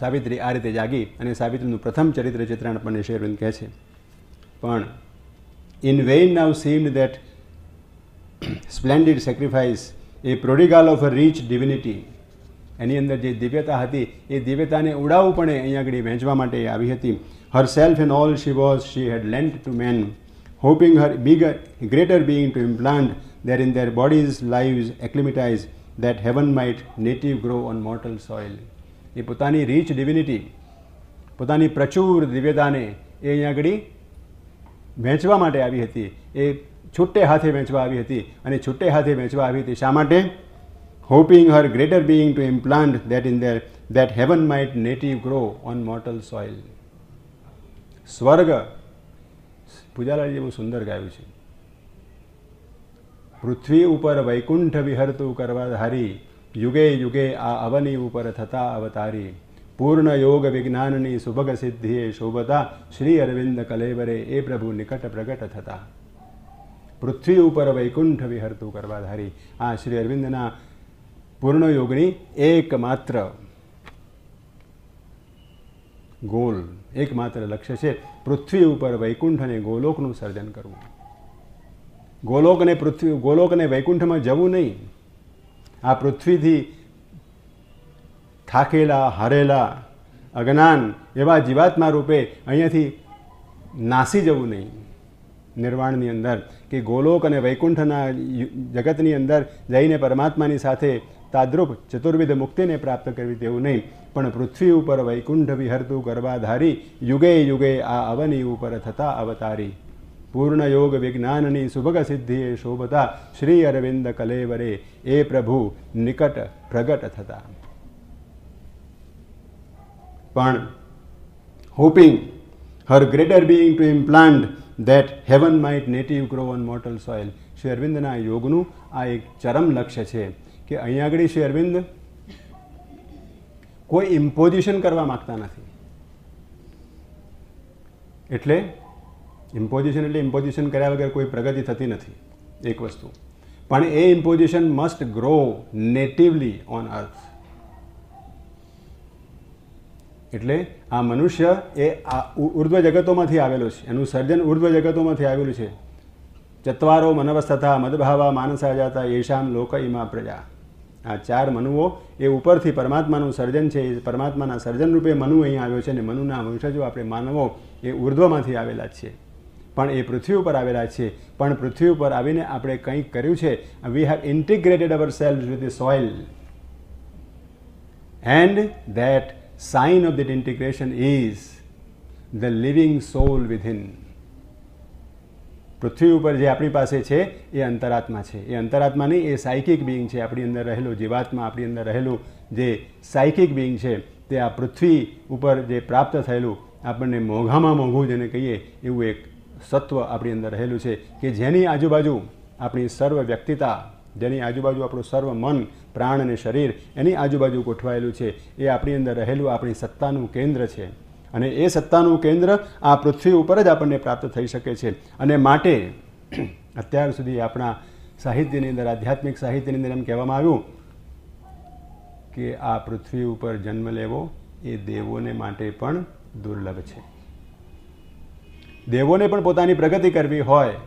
Savitri આ રીતે જાગી અને સાવિત્રીનું પ્રથમ ચરિત્ર ચિત્રણ આપણને શેરવિંદ કહે છે પણ in vain now seem that splendid sacrifice a prodigal of a rich divinity એની અંદર જે દિવ્યતા હતી એ દિવ્યતાને ઉડાવપણે અહીંયા આગળ વહેંચવા માટે આવી હતી her self and all she was she had lent to man hoping her bigger greater being to implant there in their bodies lives acclimatise that heaven might native grow on mortal soil એ પોતાની rich divinity પોતાની પ્રચુર દિવ્યતાને એ અહીંયા આગળ વહેંચવા માટે આવી હતી એ છૂટે હાથે વેચવા આવી હતી અને છૂટે હાથે વેચવા આવી હતી શા માટે hoping her greater being to implant that in their that heaven might native grow on mortal soil. સ્વર્ગ પૂજાલાલજી બહુ સુંદર ગાયું છે પૃથ્વી ઉપર વૈકુંઠ વિહરતું કરવા ધારી યુગે યુગે આ અવની ઉપર થતા અવતારી પૂર્ણ યોગ વિજ્ઞાનની સુભગ સિદ્ધિએ શોભતા શ્રી અરવિંદ કલેવરે એ પ્રભુ નિકટ પ્રગટ થતા પૃથ્વી ઉપર વૈકુંઠ વિહરતું કરવા ધારી આ શ્રી અરવિંદના પૂર્ણ યોગની એકમાત્ર ગોલ એકમાત્ર લક્ષ્ય છે પૃથ્વી ઉપર વૈકુંઠ અને ગોલોકનું સર્જન કરવું ગોલોક અને પૃથ્વી ગોલોક અને વૈકુંઠમાં જવું નહીં આ પૃથ્વીથી થાકેલા હારેલા અજ્ઞાન એવા જીવાત્મા રૂપે અહીંયાથી નાસી જવું નહીં નિર્વાણની અંદર કે ગોલોક અને વૈકુંઠના જગતની અંદર જઈને પરમાત્માની સાથે તાદ્રુપ ચતુર્વિધ મુક્તિને પ્રાપ્ત કરવી તેવું નહીં પણ પૃથ્વી ઉપર વૈકુંઠ વિહરતું ગર્ભાધારી યુગે યુગે આ અવની ઉપર થતા અવતારી પૂર્ણ યોગ વિજ્ઞાનની સુભગ સિદ્ધિએ શોભતા શ્રી અરવિંદ કલેવરે એ પ્રભુ નિકટ પ્રગટ થતા પણ hoping her greater being to implant that heaven might native grow on mortal soil Shri અરવિંદના યોગનું આ એક ચરમ લક્ષ્ય છે કે અહીંયા આગળ શ્રી અરવિંદ કોઈ ઇમ્પોઝિશન કરવા માગતા નથી એટલે ઇમ્પોઝિશન એટલે ઇમ્પોઝિશન કર્યા વગર કોઈ પ્રગતિ થતી નથી એક વસ્તુ પણ એ imposition must grow natively on earth એટલે આ મનુષ્ય એ આ ઉર્ધ્વ જગતોમાંથી આવેલો છે એનું સર્જન ઉર્ધ્વ જગતોમાંથી આવેલું છે ચત્વારો મનવસ્થતા મદભાવા માનસા જાતા યેશામ લોક ઇમા પ્રજા આ ચાર મનુઓ એ ઉપરથી પરમાત્માનું સર્જન છે એ પરમાત્માના સર્જન રૂપે મનુ અહીં આવ્યો છે અને મનુના વંશજો આપણે માનવો એ ઉર્ધ્વમાંથી આવેલા છે પણ એ પૃથ્વી ઉપર આવેલા છે પણ પૃથ્વી ઉપર આવીને આપણે કંઈક કર્યું છે we have integrated ourselves with the soil and that sign of that integration is the living soul within. પૃથ્વી ઉપર જે આપણી પાસે છે એ અંતરાત્મા છે એ અંતરાત્મા નહીં એ સાયકિક બિંગ છે આપણી અંદર રહેલું જીવાત્મા આપણી અંદર રહેલું જે સાયકિક બિંગ છે તે આ પૃથ્વી ઉપર જે પ્રાપ્ત થયેલું આપણને મોંઘામાં મોંઘું જેને કહીએ એવું એક સત્વ આપણી અંદર રહેલું છે કે જેની આજુબાજુ આપણી સર્વ વ્યક્તિતા જેની આજુબાજુ આપણું સર્વ મન પ્રાણ અને શરીર એની આજુબાજુ ગોઠવાયેલું છે એ આપણી અંદર રહેલું આપણી સત્તાનું કેન્દ્ર છે અને એ સત્તાનું કેન્દ્ર આ પૃથ્વી ઉપર જ આપણને પ્રાપ્ત થઈ શકે છે અને માટે અત્યાર સુધી આપણા સાહિત્યની અંદર આધ્યાત્મિક સાહિત્યની અંદર એમ કહેવામાં આવ્યું કે આ પૃથ્વી ઉપર જન્મ લેવો એ દેવોને માટે પણ દુર્લભ છે દેવોને પણ પોતાની પ્રગતિ કરવી હોય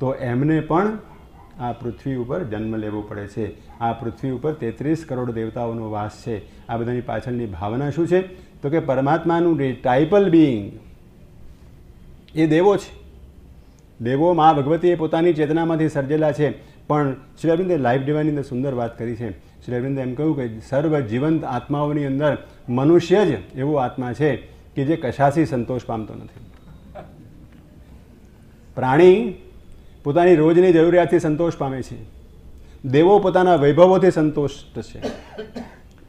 તો એમને પણ આ પૃથ્વી ઉપર જન્મ લેવો પડે છે આ પૃથ્વી ઉપર તેત્રીસ કરોડ દેવતાઓનો વાસ છે આ બધાની પાછળની ભાવના શું છે તો કે પરમાત્માનું ટાઈપલ બિંગ એ દેવો છે દેવો મા ભગવતીએ પોતાની ચેતનામાંથી સર્જેલા છે પણ શ્રી અરવિંદે લાઈફ ડિવાઇનની અંદર સુંદર વાત કરી છે શ્રી અરવિંદે એમ કહ્યું કે સર્વ જીવંત આત્માઓની અંદર મનુષ્ય જ એવો આત્મા છે કે જે કશાથી સંતોષ પામતો નથી પ્રાણી પોતાની રોજની જરૂરિયાતથી સંતોષ પામે છે દેવો પોતાના વૈભવોથી સંતુષ્ટ છે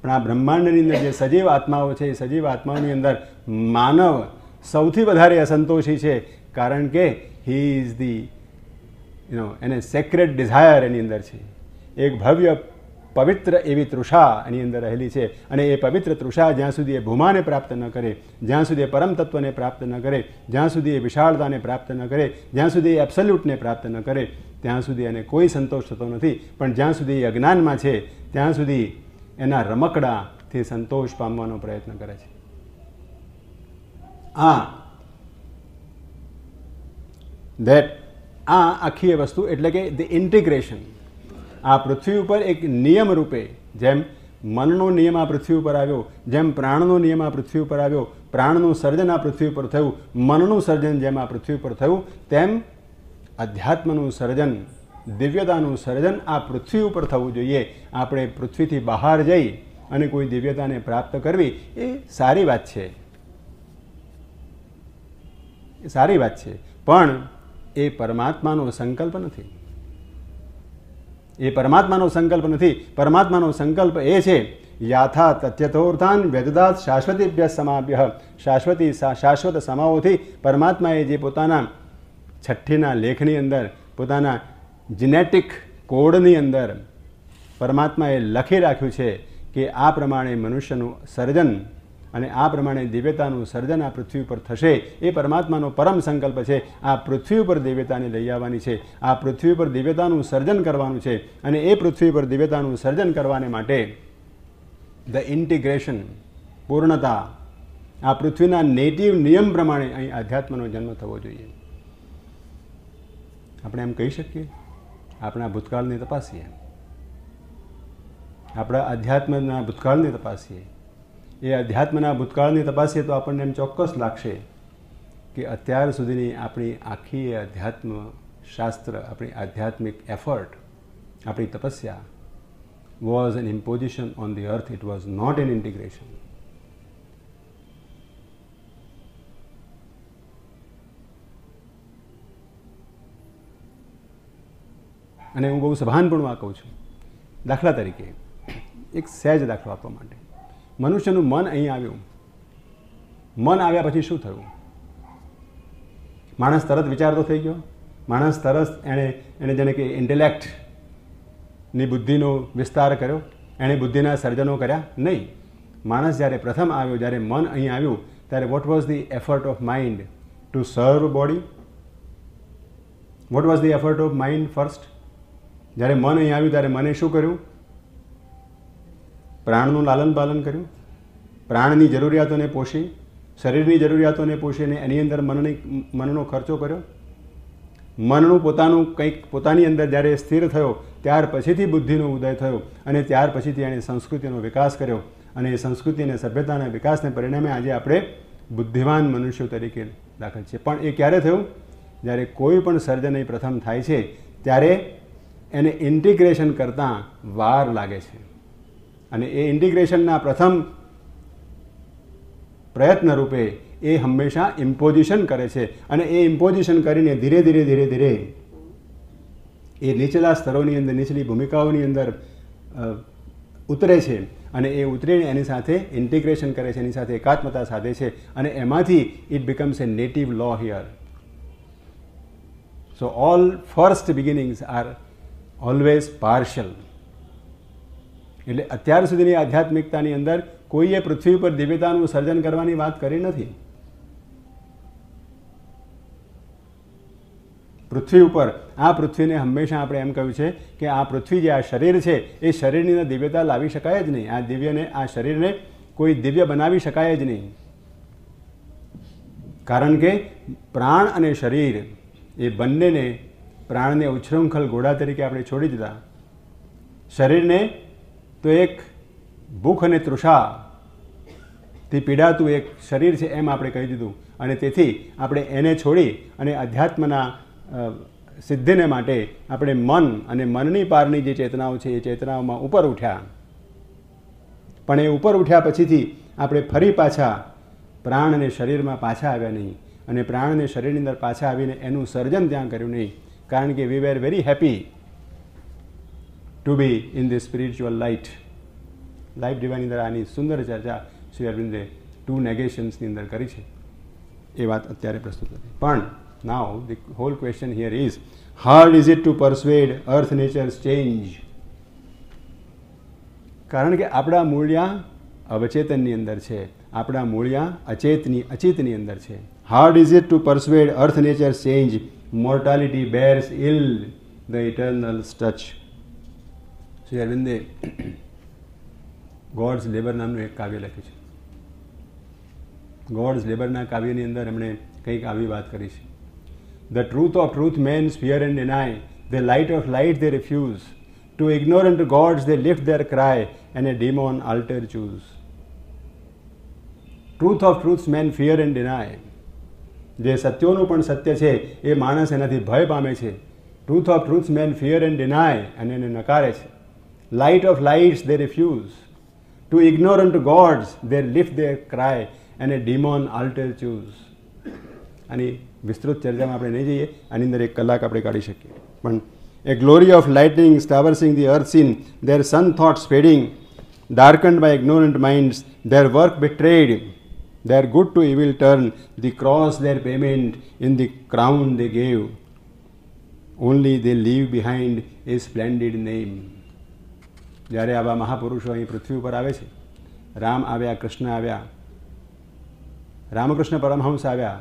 પણ આ બ્રહ્માંડની અંદર જે સજીવ આત્માઓ છે એ સજીવ આત્માઓની અંદર માનવ સૌથી વધારે અસંતોષી છે કારણ કે he is the you know એને સેક્રેટ ડિઝાયર એની અંદર છે એક ભવ્ય પવિત્ર એવી તૃષા એની અંદર રહેલી છે અને એ પવિત્ર તૃષા જ્યાં સુધી એ ભૂમાને પ્રાપ્ત ન કરે જ્યાં સુધી એ પરમ તત્વને પ્રાપ્ત ન કરે જ્યાં સુધી એ વિશાળતાને પ્રાપ્ત ન કરે જ્યાં સુધી એ એબ્સલ્યુટને પ્રાપ્ત ન કરે ત્યાં સુધી એને કોઈ સંતોષ થતો નથી પણ જ્યાં સુધી એ અજ્ઞાનમાં છે ત્યાં સુધી એના રમકડાથી સંતોષ પામવાનો પ્રયત્ન કરે છે આ ધેટ આ આખી એ વસ્તુ એટલે કે ધ ઇન્ટિગ્રેશન આ પૃથ્વી ઉપર એક નિયમ રૂપે જેમ મનનો નિયમ આ પૃથ્વી ઉપર આવ્યો જેમ પ્રાણનો નિયમ આ પૃથ્વી ઉપર આવ્યો પ્રાણનું સર્જન આ પૃથ્વી ઉપર થયું મનનું સર્જન જેમ આ પૃથ્વી ઉપર થયું તેમ અધ્યાત્મનું સર્જન દિવ્યતાનું સર્જન આ પૃથ્વી ઉપર થવું જોઈએ આપણે પૃથ્વીથી બહાર જઈ અને કોઈ દિવ્યતાને પ્રાપ્ત કરવી એ સારી વાત છે સારી વાત છે પણ એ પરમાત્માનો સંકલ્પ નથી એ પરમાત્માનો સંકલ્પ નથી પરમાત્માનો સંકલ્પ એ છે યાથા તથ્યથોર્થાન વ્યજદાત શાશ્વતીભ્ય સમાભ્ય શાશ્વતી શાશ્વત સમાઓથી પરમાત્માએ જે પોતાના છઠ્ઠીના લેખની અંદર પોતાના જીનેટિક કોડની અંદર પરમાત્માએ લખી રાખ્યું છે કે આ પ્રમાણે મનુષ્યનું સર્જન અને આ પ્રમાણે દિવ્યતાનું સર્જન આ પૃથ્વી પર થશે એ પરમાત્માનો પરમ સંકલ્પ છે આ પૃથ્વી ઉપર દિવ્યતાને લઈ આવવાની છે આ પૃથ્વી પર દિવ્યતાનું સર્જન કરવાનું છે અને એ પૃથ્વી ઉપર દિવ્યતાનું સર્જન કરવાને માટે ધ ઇન્ટિગ્રેશન પૂર્ણતા આ પૃથ્વીના નેટિવ નિયમ પ્રમાણે અહીં આધ્યાત્મનો જન્મ થવો જોઈએ આપણે એમ કહી શકીએ આપણા ભૂતકાળને તપાસીએ આપણા અધ્યાત્મના ભૂતકાળને તપાસીએ એ અધ્યાત્મના ભૂતકાળની તપાસીએ તો આપણને એમ ચોક્કસ લાગશે કે અત્યાર સુધીની આપણી આખી અધ્યાત્મ શાસ્ત્ર આપણી આધ્યાત્મિક એફર્ટ આપણી તપસ્યા was an imposition on the earth it was not an integration અને હું બહુ સભાનપૂર્ણ આ કહું છું દાખલા તરીકે એક સહેજ દાખલો આપવા માટે મનુષ્યનું મન અહીં આવ્યું મન આવ્યા પછી શું થયું માણસ તરત વિચારતો થઈ ગયો માણસ તરત એણે એણે જેને કે ઇન્ટેલેક્ટની બુદ્ધિનો વિસ્તાર કર્યો એણે બુદ્ધિના સર્જનો કર્યા નહીં માણસ જ્યારે પ્રથમ આવ્યો જ્યારે મન અહીં આવ્યું ત્યારે what was the effort of mind to serve body what was the effort of mind first જ્યારે મન અહીં આવ્યું ત્યારે મને શું કર્યું પ્રાણનું લાલન પાલન કર્યું પ્રાણની જરૂરિયાતોને પોષી શરીરની જરૂરિયાતોને પોષીને એની અંદર મનની મનનો ખર્ચો કર્યો મનનું પોતાનું કંઈક પોતાની અંદર જ્યારે સ્થિર થયો ત્યાર પછીથી બુદ્ધિનો ઉદય થયો અને ત્યાર પછીથી એણે સંસ્કૃતિનો વિકાસ કર્યો અને એ સંસ્કૃતિ અને સભ્યતાના વિકાસને પરિણામે આજે આપણે બુદ્ધિવાન મનુષ્યો તરીકે દાખલ છે પણ એ ક્યારે થયું જ્યારે કોઈ પણ સર્જન એ પ્રથમ થાય છે ત્યારે એને ઇન્ટિગ્રેશન કરતાં વાર લાગે છે અને એ ઇન્ટિગ્રેશનના પ્રથમ પ્રયત્ન રૂપે એ હંમેશા ઇમ્પોઝિશન કરે છે અને એ ઇમ્પોઝિશન કરીને ધીરે ધીરે ધીરે ધીરે એ નીચલા સ્તરોની અંદર નીચલી ભૂમિકાઓની અંદર ઉતરે છે અને એ ઉતરીને એની સાથે ઇન્ટિગ્રેશન કરે છે એની સાથે એકાત્મતા સાધે છે અને એમાંથી it becomes a native law here so all first beginnings are always partial એટલે અત્યાર સુધીની આધ્યાત્મિકતાની અંદર કોઈએ પૃથ્વી ઉપર દિવ્યતાનું સર્જન કરવાની વાત કરી નથી પૃથ્વી ઉપર આ પૃથ્વીને હંમેશા આપણે એમ કહ્યું છે કે આ પૃથ્વી જે આ શરીર છે એ શરીરની દિવ્યતા લાવી શકાય જ નહીં આ દિવ્યને આ શરીરને કોઈ દિવ્ય બનાવી શકાય જ નહીં કારણ કે પ્રાણ અને શરીર એ બંનેને પ્રાણને ઉચ્છૃંખલ ઘોડા તરીકે આપણે છોડી દીધા શરીરને તો એક ભૂખ અને તૃષાથી પીડાતું એક શરીર છે એમ આપણે કહી દીધું અને તેથી આપણે એને છોડી અને અધ્યાત્મના સિદ્ધિને માટે આપણે મન અને મનની પારની જે ચેતનાઓ છે એ ચેતનાઓમાં ઉપર ઉઠ્યા પણ એ ઉપર ઉઠ્યા પછીથી આપણે ફરી પાછા પ્રાણ અને શરીરમાં પાછા આવ્યા નહીં અને પ્રાણ અને શરીરની અંદર પાછા આવીને એનું સર્જન ત્યાં કર્યું નહીં કારણ કે we were very happy to be in the spiritual light. Life divine in the Rani, Sundar Charja, Sri Arvinde, two negations in the Kariche. Evat Atyare Prasthutati. But now the whole question here is hard is it to persuade earth nature's change? કારણ કે આપણા મૂળિયા અવચેતનની અંદર છે આપણા મૂળિયા અચેતની અચેતની અંદર છે hard is it to persuade earth nature change mortality bears ill the eternal's touch Shri અરવિંદે ગોડ્સ લેબર નામનું એક કાવ્ય લખ્યું છે ગોડ્સ લેબરના કાવ્યની અંદર એમણે કંઈક આવી વાત કરી છે the truth of truth men fear and deny the light of light they refuse to ignorant gods they lift their cry and a demon altar choose truth of truths men fear and deny જે સત્યોનું પણ સત્ય છે એ માણસ એનાથી ભય પામે છે truth of truths men fear and deny અને એને નકારે છે Light of lights they refuse. To ignorant gods they lift their cry and a demon altar choose. અને વિસ્તૃત ચર્ચામાં આપણે નહીં જઈએ આની અંદર એક કલાક આપણે કાઢી શકીએ પણ એ glory of lightning traversing the earth in their sun thoughts fading darkened by ignorant minds their work betrayed their good to evil turn the cross their payment in the crown they gave only they leave behind a splendid name જ્યારે આવા મહાપુરુષો અહીં પૃથ્વી ઉપર આવે છે રામ આવ્યા કૃષ્ણ આવ્યા રામકૃષ્ણ પરમહંસ આવ્યા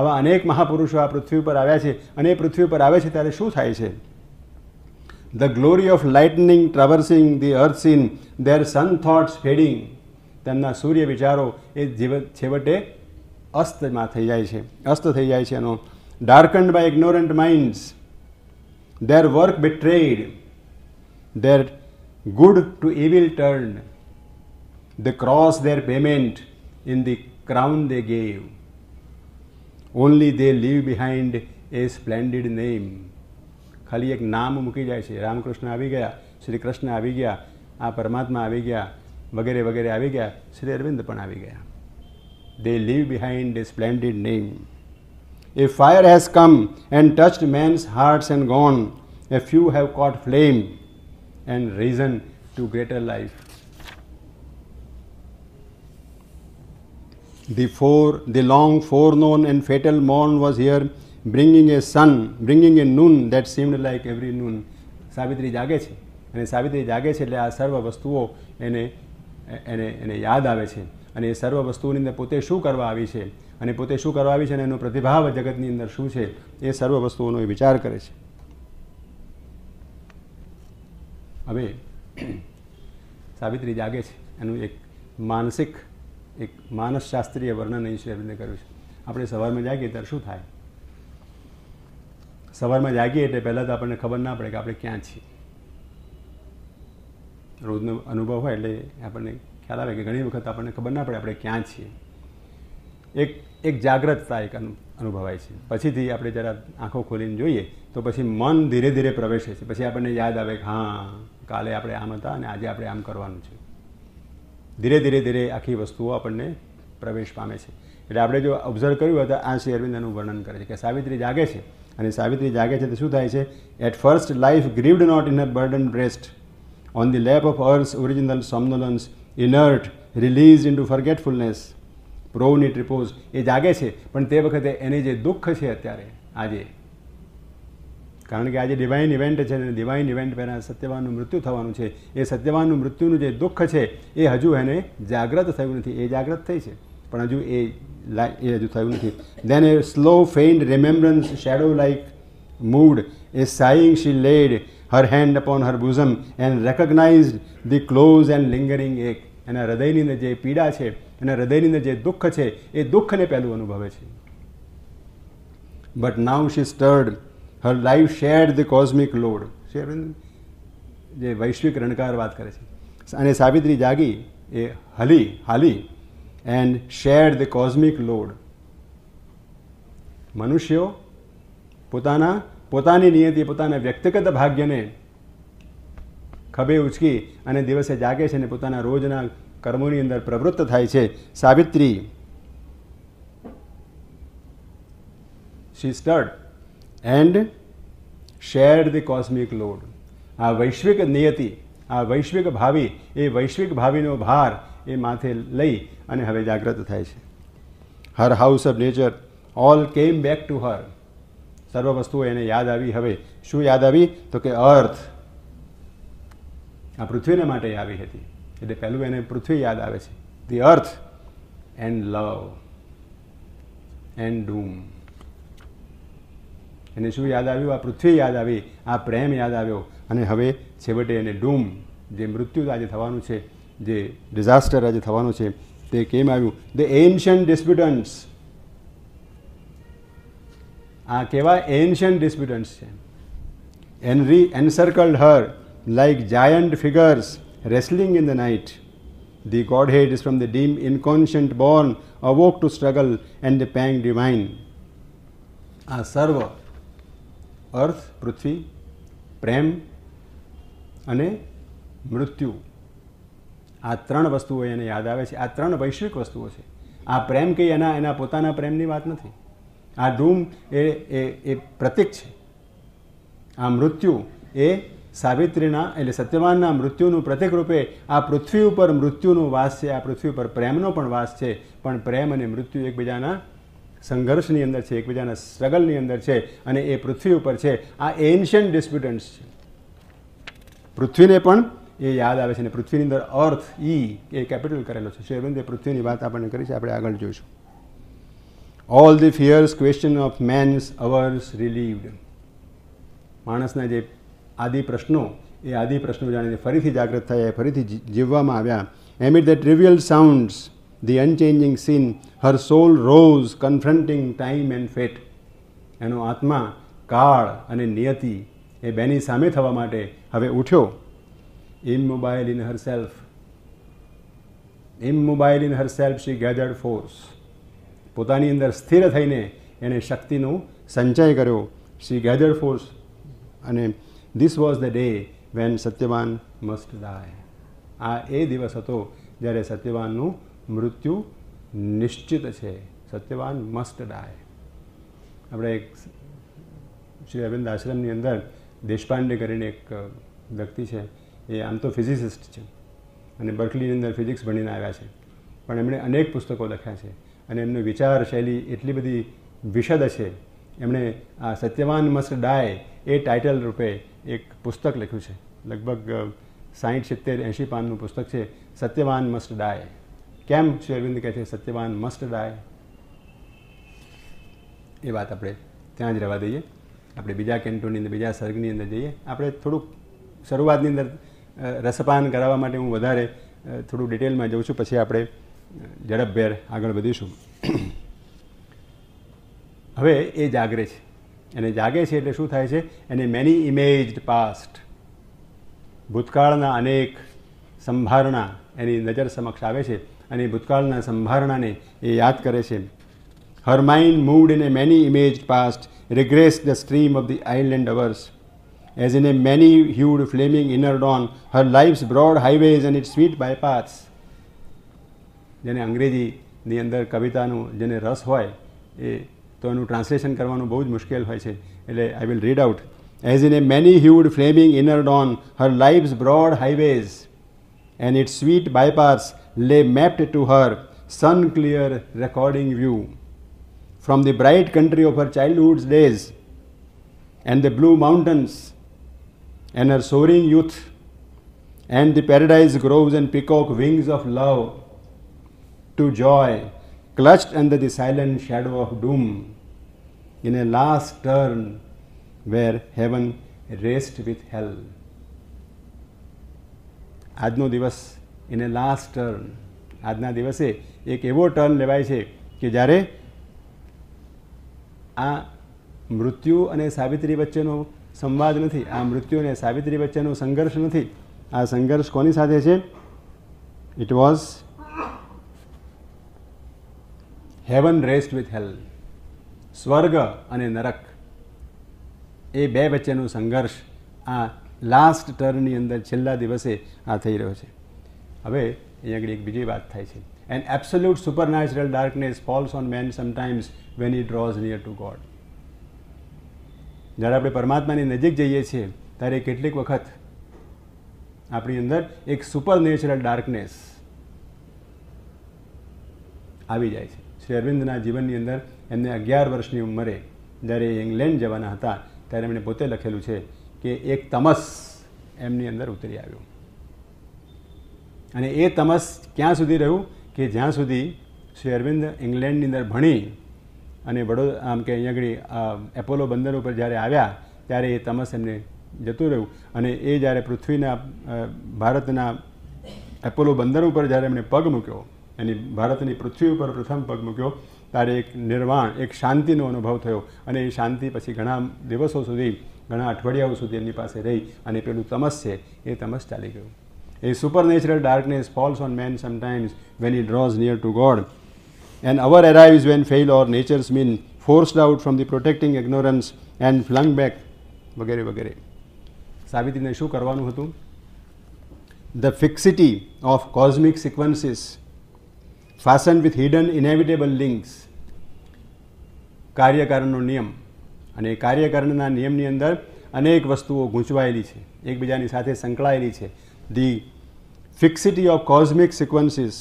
આવા અનેક મહાપુરુષો આ પૃથ્વી ઉપર આવ્યા છે અને એ પૃથ્વી ઉપર આવે છે ત્યારે શું થાય છે the glory of lightning traversing the earth seen their sun thoughts fading તેમના સૂર્ય વિચારો એ જીવન છેવટે અસ્તમાં થઈ જાય છે અસ્ત થઈ જાય છે એનો darkened by ignorant minds their work betrayed their good to evil turned. They crossed their payment in the crown they gave. Only they leave behind a splendid name ખાલી એક નામ મૂકી જાય છે રામકૃષ્ણ આવી ગયા શ્રી કૃષ્ણ આવી ગયા આ પરમાત્મા આવી ગયા વગેરે વગેરે આવી ગયા શ્રી અરવિંદ પણ આવી ગયા they leave behind a splendid name a fire has come and touched men's hearts and gone a few have caught flame and reason to greater life. The, fore, the long foreknown and fatal morn was here, bringing a sun, bringing a noon that seemed like every noon. Savitri જાગે છે અને સાવિત્રી જાગે છે એટલે આ સર્વ વસ્તુઓ એને એને એને યાદ આવે છે અને એ સર્વ વસ્તુઓની અંદર પોતે શું કરવા આવી છે અને પોતે શું કરવા આવી છે અને એનો પ્રતિભાવ જગતની અંદર શું છે એ સર્વ વસ્તુઓનો એ વિચાર કરે છે હવે સાવિત્રી જાગે છે એનું એક માનસિક એક માનસશાસ્ત્રીય વર્ણન અહીં શ્રી કર્યું છે આપણે સવારમાં જાગીએ ત્યારે શું થાય સવારમાં જાગીએ એટલે પહેલાં તો આપણને ખબર ના પડે કે આપણે ક્યાં છીએ રોજનો અનુભવ હોય એટલે આપણને ખ્યાલ આવે કે ઘણી વખત આપણને ખબર ના પડે આપણે ક્યાં છીએ એક એક જાગ્રતતા એક અનુભવાય છે પછીથી આપણે જરા આંખો ખોલીને જોઈએ તો પછી મન ધીરે ધીરે પ્રવેશે છે પછી આપણને યાદ આવે કે હા કાલે આપણે આમ હતા અને આજે આપણે આમ કરવાનું છે ધીરે ધીરે ધીરે આખી વસ્તુઓ આપણને પ્રવેશ પામે છે એટલે આપણે જો ઓબ્ઝર્વ કર્યું હતા આ શ્રી અરવિંદ એનું વર્ણન કરે છે કે સાવિત્રી જાગે છે અને સાવિત્રી જાગે છે તો શું થાય છે at first life grieved not in a burden breast on the of of Earth's original inert release into forgetfulness, prone it repose એ જાગે છે પણ તે વખતે એને જે દુઃખ છે અત્યારે આજે કારણ કે આજે ડિવાઇન ઇવેન્ટ છે અને ડિવાઇન ઇવેન્ટ પહેલાં સત્યવાનનું મૃત્યુ થવાનું છે એ સત્યવાનનું મૃત્યુનું જે દુઃખ છે એ હજુ એને જાગ્રત થયું નથી એ જાગ્રત થઈ છે પણ હજુ એ એ હજુ થયું નથી then a slow faint remembrance shadow like moved a sighing she laid her hand upon her bosom and recognised the close and lingering ache એના હૃદયની અંદર જે પીડા છે એના હૃદયની અંદર જે દુઃખ છે એ દુઃખને પહેલું અનુભવે છે but now she stirred her life shared the cosmic load જે વૈશ્વિક રણકાર વાત કરે છે અને સાવિત્રી જાગી એ હલી હાલી and shared the cosmic load મનુષ્યો પોતાના પોતાની નિયતિ પોતાના વ્યક્તિગત ભાગ્યને ખભે ઉચકી અને દિવસે જાગે છે અને પોતાના રોજના કર્મોની અંદર પ્રવૃત્ત થાય છે Savitri she stirred and share the cosmic load આ વૈશ્વિક નિયતિ આ વૈશ્વિક ભાવિ એ વૈશ્વિક ભાવિનો ભાર એ માથે લઈ અને હવે જાગ્રત થાય છે her house of nature all came back to her સર્વ વસ્તુઓ એને યાદ આવી હવે શું યાદ આવી તો કે અર્થ આ પૃથ્વીને માટે આવી હતી એટલે પહેલું એને પૃથ્વી યાદ આવે છે the earth and love and doom એને શું યાદ આવ્યું આ પૃથ્વી યાદ આવી આ પ્રેમ યાદ આવ્યો અને હવે છેવટે એને ડૂમ જે મૃત્યુ આજે થવાનું છે જે ડિઝાસ્ટર આજે થવાનું છે તે કેમ આવ્યું ધ એન્શિયન્ટ ડિસ્પ્યુટન્ટ્સ આ કેવા એન્શિયન ડિસ્પ્યુટન્ટ્સ છે એનરી encircled her like giant figures wrestling in the night The Godhead is from the dim inconscient born, awoke to struggle and the pang divine. આ સર્વ અર્થ પૃથ્વી પ્રેમ અને મૃત્યુ આ ત્રણ વસ્તુઓ એને યાદ આવે છે આ ત્રણ વૈશ્વિક વસ્તુઓ છે આ પ્રેમ કંઈ એના એના પોતાના પ્રેમની વાત નથી આ ધૂમ એ એ પ્રતિક છે આ મૃત્યુ એ સાવિત્રીના એટલે સત્યવાનના મૃત્યુનું પ્રતિક રૂપે આ પૃથ્વી ઉપર મૃત્યુનો વાસ છે આ પૃથ્વી ઉપર પ્રેમનો પણ વાસ છે પણ પ્રેમ અને મૃત્યુ એકબીજાના સંઘર્ષની અંદર છે એકબીજાના સ્ટ્રગલની અંદર છે અને એ પૃથ્વી ઉપર છે આ એન્શિયન્ટ ડિસ્પ્યુટન્ટ્સ છે પૃથ્વીને પણ એ યાદ આવે છે અને પૃથ્વીની અંદર અર્થ ઈ e એ કેપિટલ કરેલો છે શેરબંદે પૃથ્વીની વાત આપણને કરી છે આપણે આગળ જોઈશું all the fierce question of man's hours relived માણસના જે આદિ પ્રશ્નો એ આદિ પ્રશ્નો જાણીને ફરીથી જાગૃત થયા ફરીથી જીવવામાં આવ્યા amid the revival sounds the unchanging sin, her soul rose confronting time and fate. એનો આત્મા કાળ અને નિયતિ એ બેની સામે થવા માટે હવે ઉઠ્યો immobile in herself. Immobile in herself she gathered force. પોતાની અંદર સ્થિર થઈને એણે શક્તિનો સંચય કર્યો શી ગેધર્ડ ફોર્સ અને this was the day when Satyavan must die આ એ દિવસ હતો જ્યારે સત્યવાનનું મૃત્યુ નિશ્ચિત છે સત્યવાન મસ્ટ ડાય આપણે એક શ્રી અરવિંદ આશ્રમની અંદર દેશપાંડે કરીને એક વ્યક્તિ છે એ આમ તો ફિઝિસિસ્ટ છે અને બર્કલીની અંદર ફિઝિક્સ ભણીને આવ્યા છે પણ એમણે અનેક પુસ્તકો લખ્યા છે અને એમનો વિચાર શૈલી એટલી બધી વિશદ છે એમણે આ સત્યવાન મસ્ટ ડાય એ ટાઇટલ રૂપે એક પુસ્તક લખ્યું છે લગભગ સાહીઠ સિત્તેર એંશી પાનનું પુસ્તક છે સત્યવાન મસ્ટ ડાય કેમ શ્રી અરવિંદ કહે છે સત્યવાન મસ્ટ ડાય એ વાત આપણે ત્યાં જ રહેવા દઈએ આપણે બીજા કેન્ટોની અંદર બીજા સર્ગની અંદર જઈએ આપણે થોડુંક શરૂઆતની અંદર રસપાન કરાવવા માટે હું વધારે થોડું ડિટેલમાં જઉં છું પછી આપણે ઝડપભેર આગળ વધીશું હવે એ જાગરે છે એને જાગે છે એટલે શું થાય છે એને મેની ઇમેજડ પાસ્ટ ભૂતકાળના અનેક સંભારણા એની નજર સમક્ષ આવે છે અને ભૂતકાળના સંભારણાને એ યાદ કરે છે her mind moved in a many image past regress the stream of the island hours as in a many hued flaming inner dawn her life's broad highways and it sweet bypaths જેને અંગ્રેજીની અંદર કવિતાનું જેને રસ હોય એ તો એનું translation કરવાનું બહુ જ મુશ્કેલ હોય છે એટલે I will read out as in a many hued flaming inner dawn her life's broad highways and it sweet bypaths lay mapped to her sun clear recording view from the bright country of her childhood's days and the blue mountains and her soaring youth and the paradise groves and peacock wings of love to joy clutched under the silent shadow of doom in a last turn where heaven raced with hell આજનો દિવસ એને last turn આજના દિવસે એક એવો turn લેવાય છે કે જ્યારે આ મૃત્યુ અને સાવિત્રી વચ્ચેનો સંવાદ નથી આ મૃત્યુ અને સાવિત્રી વચ્ચેનો સંઘર્ષ નથી આ સંઘર્ષ કોની સાથે છે it was heaven wrest with hell સ્વર્ગ અને નરક એ બે વચ્ચેનો સંઘર્ષ આ લાસ્ટ ટર્નની અંદર છેલ્લા દિવસે આ થઈ રહ્યો છે હવે અહીંયા આગળ એક બીજી વાત થાય છે and absolute supernatural darkness falls on man sometimes when he draws near to God જ્યારે આપણે પરમાત્માની નજીક જઈએ છીએ ત્યારે કેટલીક વખત આપણી અંદર એક સુપર નેચરલ ડાર્કનેસ આવી જાય છે શ્રી અરવિંદના જીવનની અંદર એમને અગિયાર વર્ષની ઉંમરે જ્યારે ઇંગ્લેન્ડ જવાના હતા ત્યારે એમણે પોતે લખેલું છે કે એક તમસ એમની અંદર ઉતરી આવ્યું અને એ તમસ ક્યાં સુધી રહ્યું કે જ્યાં સુધી શ્રી અરવિંદ ઇંગ્લેન્ડની અંદર ભણી અને વડોદરા આમ કે અહીંયા આગળ એપોલો બંદર ઉપર જ્યારે આવ્યા ત્યારે એ તમસ એમને જતું રહ્યું અને એ જ્યારે પૃથ્વીના ભારતના એપોલો બંદર ઉપર જ્યારે એમણે પગ મૂક્યો એની ભારતની પૃથ્વી ઉપર પ્રથમ પગ મૂક્યો ત્યારે એક નિર્વાણ એક શાંતિનો અનુભવ થયો અને એ શાંતિ પછી ઘણા દિવસો સુધી ઘણા અઠવાડિયાઓ સુધી એમની પાસે રહી અને પેલું તમસ છે એ તમસ ચાલી ગયું A supernatural darkness falls on man sometimes when he draws near to God. An hour arrives when fail or nature's mean forced out from the protecting ignorance and flung back વગેરે વગેરે સાવિત્રીને શું કરવાનું હતું the fixity of cosmic sequences fasten with hidden inevitable links કાર્યકારણનો નિયમ અને કાર્યકારણના નિયમની અંદર અનેક વસ્તુઓ ગૂંચવાયેલી છે એકબીજાની સાથે સંકળાયેલી છે the fixity of cosmic sequences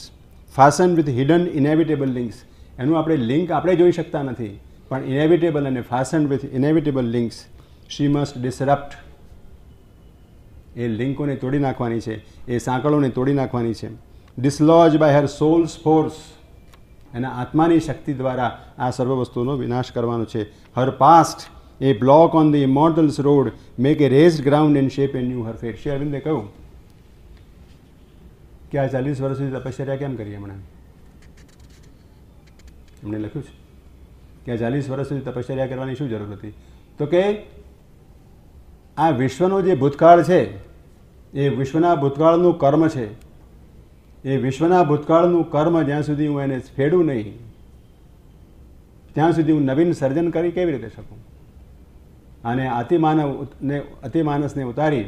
fasten with hidden inevitable links એનું આપણે લિંક આપણે જોઈ શકતા નથી પણ ઇનેવિટેબલ અને fasten with inevitable links she must disrupt એ લિંકોને તોડી નાખવાની છે એ સાંકળોને તોડી નાખવાની છે dislodge by her soul's force એના આત્માની શક્તિ દ્વારા આ સર્વ વસ્તુનો વિનાશ કરવાનો છે her past a block on the immortal's road make a razed ground and shape anew her fate Shri અરવિંદે કહ્યું કે આ ચાલીસ વર્ષ સુધી તપશ્ચર્યા કેમ કરી એમણે એમણે લખ્યું છે કે આ ચાલીસ વર્ષ સુધી તપશ્ચર્યા કરવાની શું જરૂર હતી તો કે આ વિશ્વનો જે ભૂતકાળ છે એ વિશ્વના ભૂતકાળનું કર્મ છે એ વિશ્વના ભૂતકાળનું કર્મ જ્યાં સુધી હું એને ફેડું નહીં ત્યાં સુધી હું નવીન સર્જન કરી કેવી રીતે શકું અને અતિમાનવ ને અતિમાનસને ઉતારી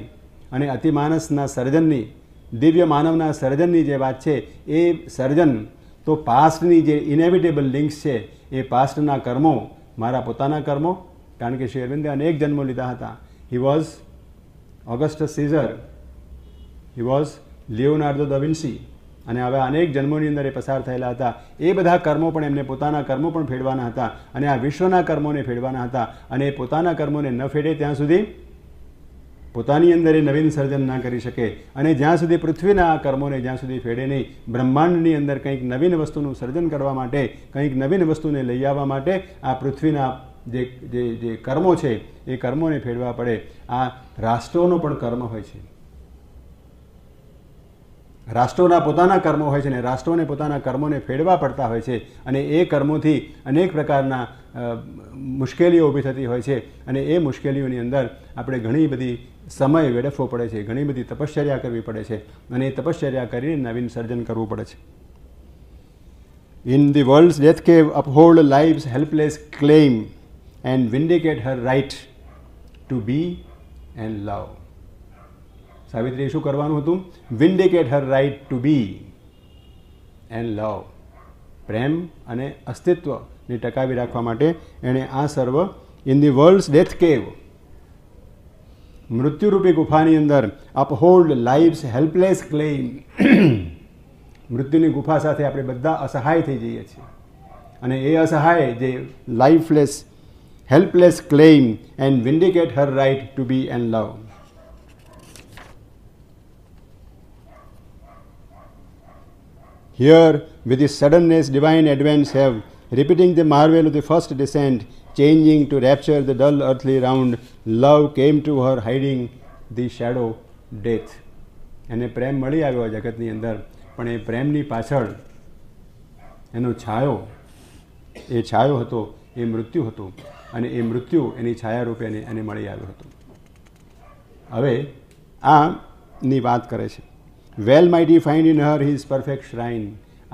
અને અતિમાનસના સર્જનની દિવ્ય માનવના સર્જનની જે વાત છે એ સર્જન તો પાસ્ટની જે ઇનેવિટેબલ લિંક્સ છે એ પાસ્ટના કર્મો મારા પોતાના કર્મો કારણ કે શ્રી અરવિંદે અનેક જન્મો લીધા હતા he was August Caesar he was Leonardo da Vinci અને હવે અનેક જન્મોની અંદર એ પસાર થયેલા હતા એ બધા કર્મો પણ એમને પોતાના કર્મો પણ ફેડવાના હતા અને આ વિશ્વના કર્મોને ફેડવાના હતા અને એ પોતાના કર્મોને ન ફેડે ત્યાં સુધી પોતાની અંદર એ નવીન સર્જન ના કરી શકે અને જ્યાં સુધી પૃથ્વીના આ કર્મોને જ્યાં સુધી ફેડે નહીં બ્રહ્માંડની અંદર કંઈક નવીન વસ્તુનું સર્જન કરવા માટે કંઈક નવીન વસ્તુને લઈ આવવા માટે આ પૃથ્વીના જે જે જે કર્મો છે એ કર્મોને ફેડવા પડે આ રાષ્ટ્રોનો પણ કર્મ હોય છે રાષ્ટ્રોના પોતાના કર્મો હોય છે ને રાષ્ટ્રોને પોતાના કર્મોને ફેરવા પડતા હોય છે અને એ કર્મોથી અનેક પ્રકારના મુશ્કેલીઓ ઊભી થતી હોય છે અને એ મુશ્કેલીઓની અંદર આપણે ઘણી બધી સમય વેડફવો પડે છે ઘણી બધી તપશ્ચર્યા કરવી પડે છે અને એ તપશ્ચર્યા કરીને નવીન સર્જન કરવું પડે છે in the world death cave upheld lives helpless claim and vindicate her right to be and love Savitri શું કરવાનું હતું vindicate her right to be and love પ્રેમ અને અસ્તિત્વ ને ટકાવી રાખવા માટે એણે આ સર્વ ઇન ધી વર્લ્ડ્સ ડેથ કેવ મૃત્યુરૂપી ગુફાની અંદર અપહોલ્ડ લાઈવ્સ હેલ્પલેસ ક્લેમ મૃત્યુની ગુફા સાથે આપણે બધા અસહાય થઈ જઈએ છીએ અને એ અસહાય જે lifeless helpless claim and vindicate her right to be and love here with the suddenness divine advents have Repeating the marvel of the first descent, changing to rapture the dull earthly round, love came to her hiding the shadow death. એને પ્રેમ મળી આવ્યો જગતની અંદર પણ એ પ્રેમની પાછળ એનો છાયો એ છાયો હતો એ મૃત્યુ હતું અને એ મૃત્યુ એની છાયા રૂપે એને મળી આવ્યું હતું હવે આની વાત કરે છે well might he find in her his perfect shrine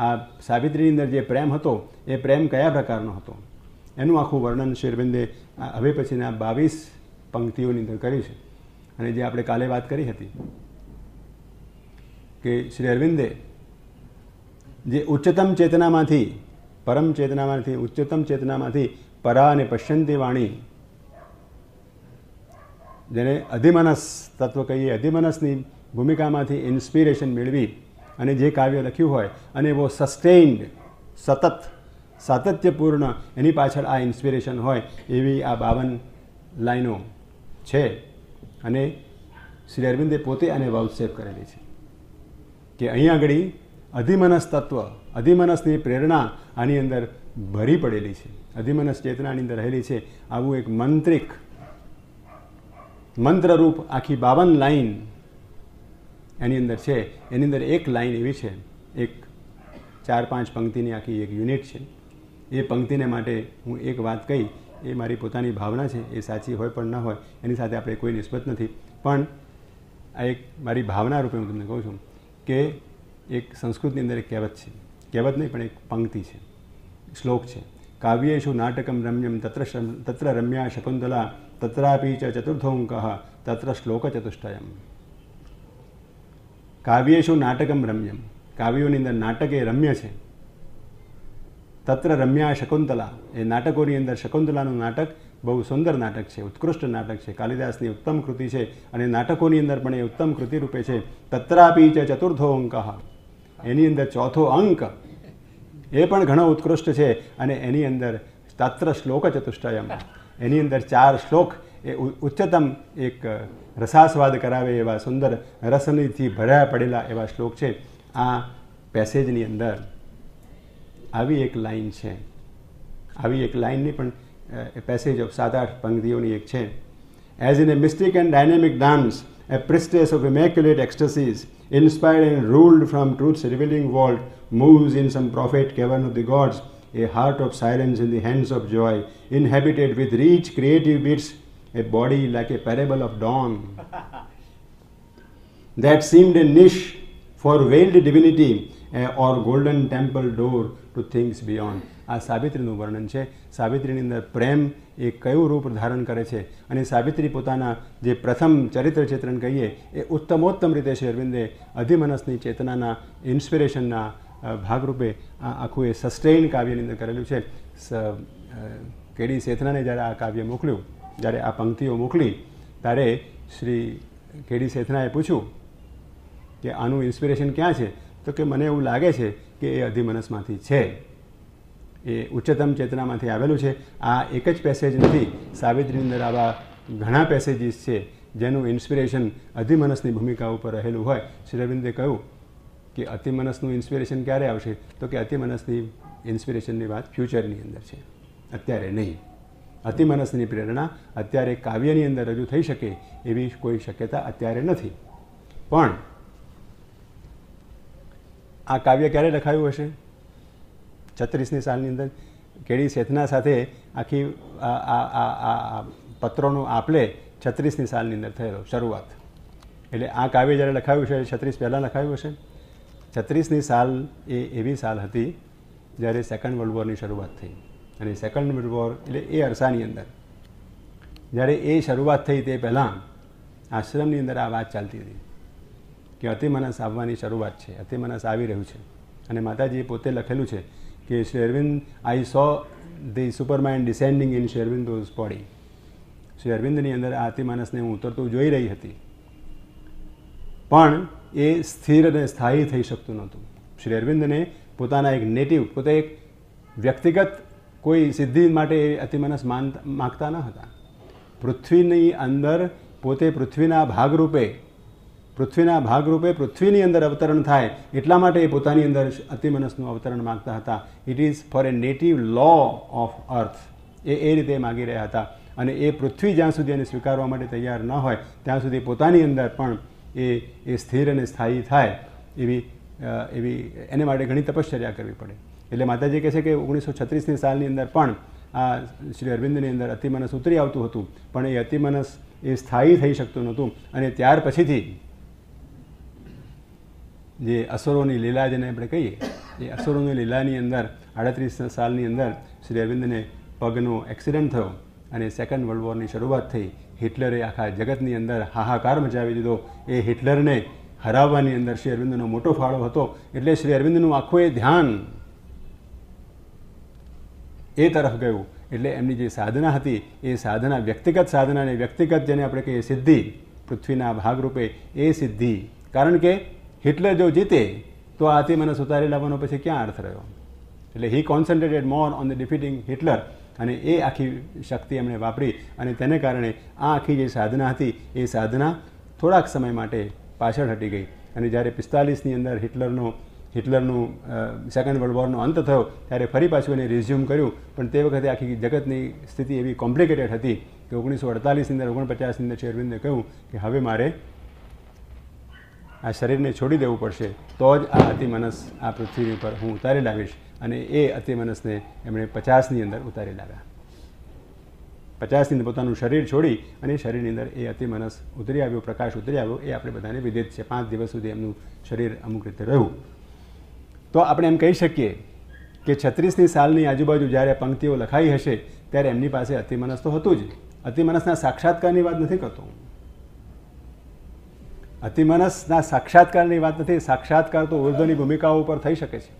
આ સાવિત્રીની અંદર જે પ્રેમ હતો એ પ્રેમ કયા પ્રકારનો હતો એનું આખું વર્ણન શેરબિંદે હવે પછીના બાવીસ પંક્તિઓની અંદર કર્યું છે અને જે આપણે કાલે વાત કરી હતી કે શ્રી અરવિંદે જે ઉચ્ચતમ ચેતનામાંથી પરમ ચેતનામાંથી ઉચ્ચતમ ચેતનામાંથી પરા અને પશ્યંતી વાણી જેને અધિમનસ તત્વ કહીએ અધિમનસની ભૂમિકામાંથી ઇન્સ્પિરેશન મેળવી અને જે કાવ્ય લખ્યું હોય અને એવો સસ્ટેઇન્ડ સતત સાતત્યપૂર્ણ એની પાછળ આ ઇન્સ્પિરેશન હોય એવી આ બાવન લાઈનો છે અને શ્રી અરવિંદે પોતે આને વાઉસેપ કરેલી છે કે અહીં આગળ અધિમનસ તત્વ અધિમનસની પ્રેરણા આની અંદર ભરી પડેલી છે અધિમનસ ચેતનાની અંદર રહેલી છે આવું એક મંત્રિક મંત્રરૂપ આખી બાવન લાઈન એની અંદર છે એની અંદર એક લાઇન એવી છે એક ચાર પાંચ પંક્તિની આખી એક યુનિટ છે એ પંક્તિને માટે હું એક વાત કહી એ મારી પોતાની ભાવના છે એ સાચી હોય પણ ન હોય એની સાથે આપણે કોઈ નિસ્બત નથી પણ આ એક મારી ભાવના રૂપે હું તમને કહું છું કે એક સંસ્કૃતની અંદર એક કહેવત છે કહેવત નહીં પણ એક પંક્તિ છે શ્લોક છે કાવ્યેશુ નાટકમ રમ્યમ તત્ર તત્ર રમ્યા શકુંતલા તત્રાપી ચ ચતુર્થોંક તત્ર શ્લોક ચતુષ્ટયમ કાવ્યેશુ નાટકમ રમ્યમ કાવ્યોની અંદર નાટક એ રમ્ય છે તત્ર રમ્યા શકુંતલા એ નાટકોની અંદર શકુંતલાનું નાટક બહુ સુંદર નાટક છે ઉત્કૃષ્ટ નાટક છે કાલિદાસની ઉત્તમ કૃતિ છે અને નાટકોની અંદર પણ એ ઉત્તમ કૃતિ રૂપે છે તત્રાપી છે ચતુર્થો અંક એની અંદર ચોથો અંક એ પણ ઘણો ઉત્કૃષ્ટ છે અને એની અંદર તત્ર શ્લોક ચતુષ્ટયમ એની અંદર ચાર શ્લોક એ ઉચ્ચતમ એક રસાસ્વાદ કરાવે એવા સુંદર રસનીથી ભરાયા પડેલા એવા શ્લોક છે આ પેસેજની અંદર આવી એક લાઈન છે આવી એક લાઇનની પણ પેસેજ ઓફ સાત આઠ પંક્તિઓની એક છે as in a mystic and dynamic dance a priestess of immaculate ecstasies, inspired and ruled from truth's revealing vault, moves in some prophet cavern of the gods, a heart of silence in the hands of joy, inhabited with rich creative beats a body like a parable of dawn that seemed a niche for veiled divinity or golden temple door to things beyond આ સાવિત્રીનું વર્ણન છે સાવિત્રીની અંદર પ્રેમ એ કયું રૂપ ધારણ કરે છે અને સાવિત્રી પોતાના જે પ્રથમ ચરિત્ર ચિત્રણ કહીએ એ ઉત્તમોત્તમ રીતે શેરવિંદે અધિમનસની ચેતનાના ઇન્સ્પિરેશનના ભાગરૂપે આ આખું એ સસ્ટેઇન કાવ્યની અંદર કરેલું છે કેડી સેથનાને જ્યારે આ કાવ્ય મોકલ્યું જ્યારે આ પંક્તિઓ મોકલી ત્યારે શ્રી કેડી સેથનાએ પૂછ્યું કે આનું ઇન્સ્પિરેશન ક્યાં છે તો કે મને એવું લાગે છે કે એ અધિમનસમાંથી છે એ ઉચ્ચતમ ચેતનામાંથી આવેલું છે આ એક જ પેસેજ નથી સાવિત્રીની અંદર આવા ઘણા પેસેજીસ છે જેનું ઇન્સ્પિરેશન અધિમનસની ભૂમિકા ઉપર રહેલું હોય શ્રી રવિન્દ્રે કહ્યું કે અતિમનસનું ઇન્સ્પિરેશન ક્યારે આવશે તો કે અતિમનસની ઇન્સ્પિરેશનની વાત ફ્યુચરની અંદર છે અત્યારે નહીં અતિમનસની પ્રેરણા અત્યારે કાવ્યની અંદર રજૂ થઈ શકે એવી કોઈ શક્યતા અત્યારે નથી પણ આ કાવ્ય ક્યારે લખાયું હશે છત્રીસની સાલની અંદર કેડી શેથના સાથે આખી આ પત્રોનો આપલે છત્રીસની સાલની અંદર થયેલો શરૂઆત એટલે આ કાવ્ય જ્યારે લખાયું છે છત્રીસ પહેલાં લખાયું હશે છત્રીસની સાલ એ એવી સાલ હતી જ્યારે સેકન્ડ વર્લ્ડ વોરની શરૂઆત થઈ અને સેકન્ડ વર્લ્ડ વોર એટલે એ અરસાની અંદર જ્યારે એ શરૂઆત થઈ તે પહેલાં આશ્રમની અંદર આ વાત ચાલતી હતી કે અતિમનસ આવવાની શરૂઆત છે અતિમનસ આવી રહ્યું છે અને માતાજીએ પોતે લખેલું છે કે Shri I saw the supermind descending in Shri those body Shri અરવિંદની અંદર આ અતિમાનસને હું ઉતરતું જોઈ રહી હતી પણ એ સ્થિર અને સ્થાયી થઈ શકતું નહોતું શ્રી અરવિંદને પોતાના એક નેટિવ પોતે એક વ્યક્તિગત કોઈ સિદ્ધિ માટે એ અતિમનસ માન માગતા ન હતા પૃથ્વીની અંદર પોતે પૃથ્વીના ભાગરૂપે પૃથ્વીના ભાગરૂપે પૃથ્વીની અંદર અવતરણ થાય એટલા માટે એ પોતાની અંદર અતિમનસનું અવતરણ માગતા હતા it is for a native law of earth એ એ રીતે માગી રહ્યા હતા અને એ પૃથ્વી જ્યાં સુધી એને સ્વીકારવા માટે તૈયાર ન હોય ત્યાં સુધી પોતાની અંદર પણ એ એ સ્થિર અને સ્થાયી થાય એવી એવી એને માટે ઘણી તપશ્ચર્યા કરવી પડે એટલે માતાજી કહે છે કે ઓગણીસો છત્રીસની સાલની અંદર પણ આ શ્રી અરવિંદની અંદર અતિમનસ ઉતરી આવતું હતું પણ એ અતિમનસ એ સ્થાયી થઈ શકતું નહોતું અને ત્યાર પછીથી જે અસરોની લીલા જેને આપણે કહીએ એ અસરોની લીલાની અંદર આડત્રીસ સાલની અંદર શ્રી અરવિંદને પગનો એક્સિડન્ટ થયો અને સેકન્ડ વર્લ્ડ વોરની શરૂઆત થઈ હિટલરે આખા જગતની અંદર હાહાકાર મચાવી દીધો એ હિટલરને હરાવવાની અંદર શ્રી અરવિંદનો મોટો ફાળો હતો એટલે શ્રી અરવિંદનું આખું એ ધ્યાન એ તરફ ગયું એટલે એમની જે સાધના હતી એ સાધના વ્યક્તિગત સાધનાને વ્યક્તિગત જેને આપણે કહીએ સિદ્ધિ પૃથ્વીના ભાગરૂપે એ સિદ્ધિ કારણ કે હિટલર જો જીતે તો આથી મને સુધારી લાવવાનો પછી ક્યાં અર્થ રહ્યો એટલે he concentrated more on the defeating Hitler અને એ આખી શક્તિ એમણે વાપરી અને તેને કારણે આ આખી જે સાધના હતી એ સાધના થોડાક સમય માટે પાછળ હટી ગઈ અને જ્યારે પિસ્તાલીસની અંદર હિટલરનો હિટલરનું સેકન્ડ વર્લ્ડ વોરનો અંત થયો ત્યારે ફરી પાછું એને રિઝ્યુમ કર્યું પણ તે વખતે આખી જગતની સ્થિતિ એવી કોમ્પ્લિકેટેડ હતી કે ઓગણીસો અડતાલીસની અંદર ઓગણપચાસની અંદર શેરવિંદે કહ્યું કે હવે મારે આ શરીરને છોડી દેવું પડશે તો જ આ અતિમનસ આ પૃથ્વી ઉપર હું ઉતારી લાવીશ અને એ અતિમનસને એમણે પચાસની અંદર ઉતારી લાવ્યા પચાસની અંદર પોતાનું શરીર છોડી અને શરીરની અંદર એ અતિમનસ ઉતરી આવ્યો પ્રકાશ ઉતરી આવ્યો એ આપણે બધાને વિદિત છે પાંચ દિવસ સુધી એમનું શરીર અમુક રીતે રહ્યું તો આપણે એમ કહી શકીએ કે છત્રીસની સાલની આજુબાજુ જ્યારે પંક્તિઓ લખાઈ હશે ત્યારે એમની પાસે અતિમનસ તો હતું જ અતિમનસના સાક્ષાત્કારની વાત નથી કરતો અતિમનસના સાક્ષાત્કારની વાત નથી સાક્ષાત્કાર તો ઉર્ધ્વની ભૂમિકાઓ ઉપર થઈ શકે છે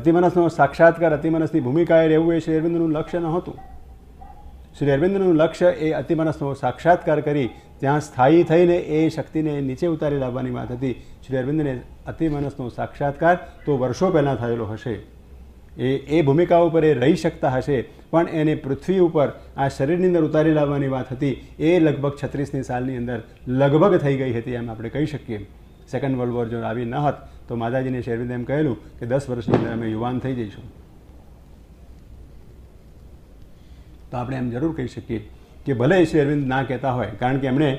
અતિમનસનો સાક્ષાત્કાર અતિમનસની ભૂમિકા એ રહેવું એ શ્રી અરવિંદનું લક્ષ્ય નહોતું શ્રી અરવિંદનું લક્ષ્ય એ અતિમનસનો સાક્ષાત્કાર કરી ત્યાં સ્થાયી થઈને એ શક્તિને નીચે ઉતારી લાવવાની વાત હતી શ્રી અરવિંદને અતિમાનસનો સાક્ષાત્કાર તો વર્ષો પહેલાં થયેલો હશે એ એ ભૂમિકા ઉપર એ રહી શકતા હશે પણ એને પૃથ્વી ઉપર આ શરીરની અંદર ઉતારી લાવવાની વાત હતી એ લગભગ છત્રીસની સાલની અંદર લગભગ થઈ ગઈ હતી એમ આપણે કહી શકીએ સેકન્ડ વર્લ્ડ વોર જો આવી ન હોત તો માતાજીને શેરવિંદ એમ કહેલું કે દસ વર્ષની અંદર અમે યુવાન થઈ જઈશું તો આપણે એમ જરૂર કહી શકીએ કે ભલે શ્રી અરવિંદ ના કહેતા હોય કારણ કે એમણે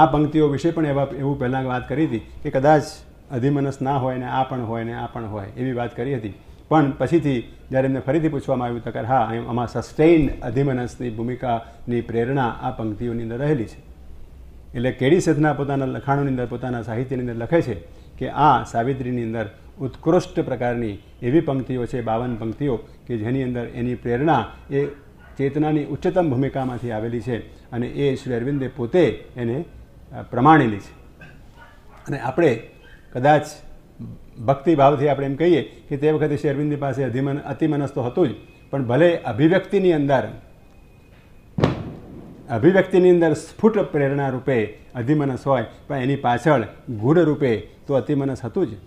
આ પંક્તિઓ વિશે પણ એવા એવું પહેલાં વાત કરી હતી કે કદાચ અધિમનસ ના હોય ને આ પણ હોય ને આ પણ હોય એવી વાત કરી હતી પણ પછીથી જ્યારે એમને ફરીથી પૂછવામાં આવ્યું તકર કે હા આમાં સસ્ટેઇન્ડ અધિમનસની ભૂમિકાની પ્રેરણા આ પંક્તિઓની અંદર રહેલી છે એટલે કેડી સેથના પોતાના લખાણોની અંદર પોતાના સાહિત્યની અંદર લખે છે કે આ સાવિત્રીની અંદર ઉત્કૃષ્ટ પ્રકારની એવી પંક્તિઓ છે બાવન પંક્તિઓ કે જેની અંદર એની પ્રેરણા એ ચેતનાની ઉચ્ચતમ ભૂમિકામાંથી આવેલી છે અને એ શ્રી અરવિંદે પોતે એને પ્રમાણેલી છે અને આપણે કદાચ ભક્તિભાવથી આપણે એમ કહીએ કે તે વખતે શ્રી અરવિંદની પાસે અધિમન અતિમનસ તો હતું જ પણ ભલે અભિવ્યક્તિની અંદર અભિવ્યક્તિની અંદર સ્ફુટ પ્રેરણા રૂપે અધિમનસ હોય પણ એની પાછળ ગૂઢ રૂપે તો અતિમનસ હતું જ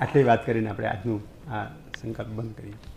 આટલી વાત કરીને આપણે આજનું આ સંકલ્પ બંધ કરીએ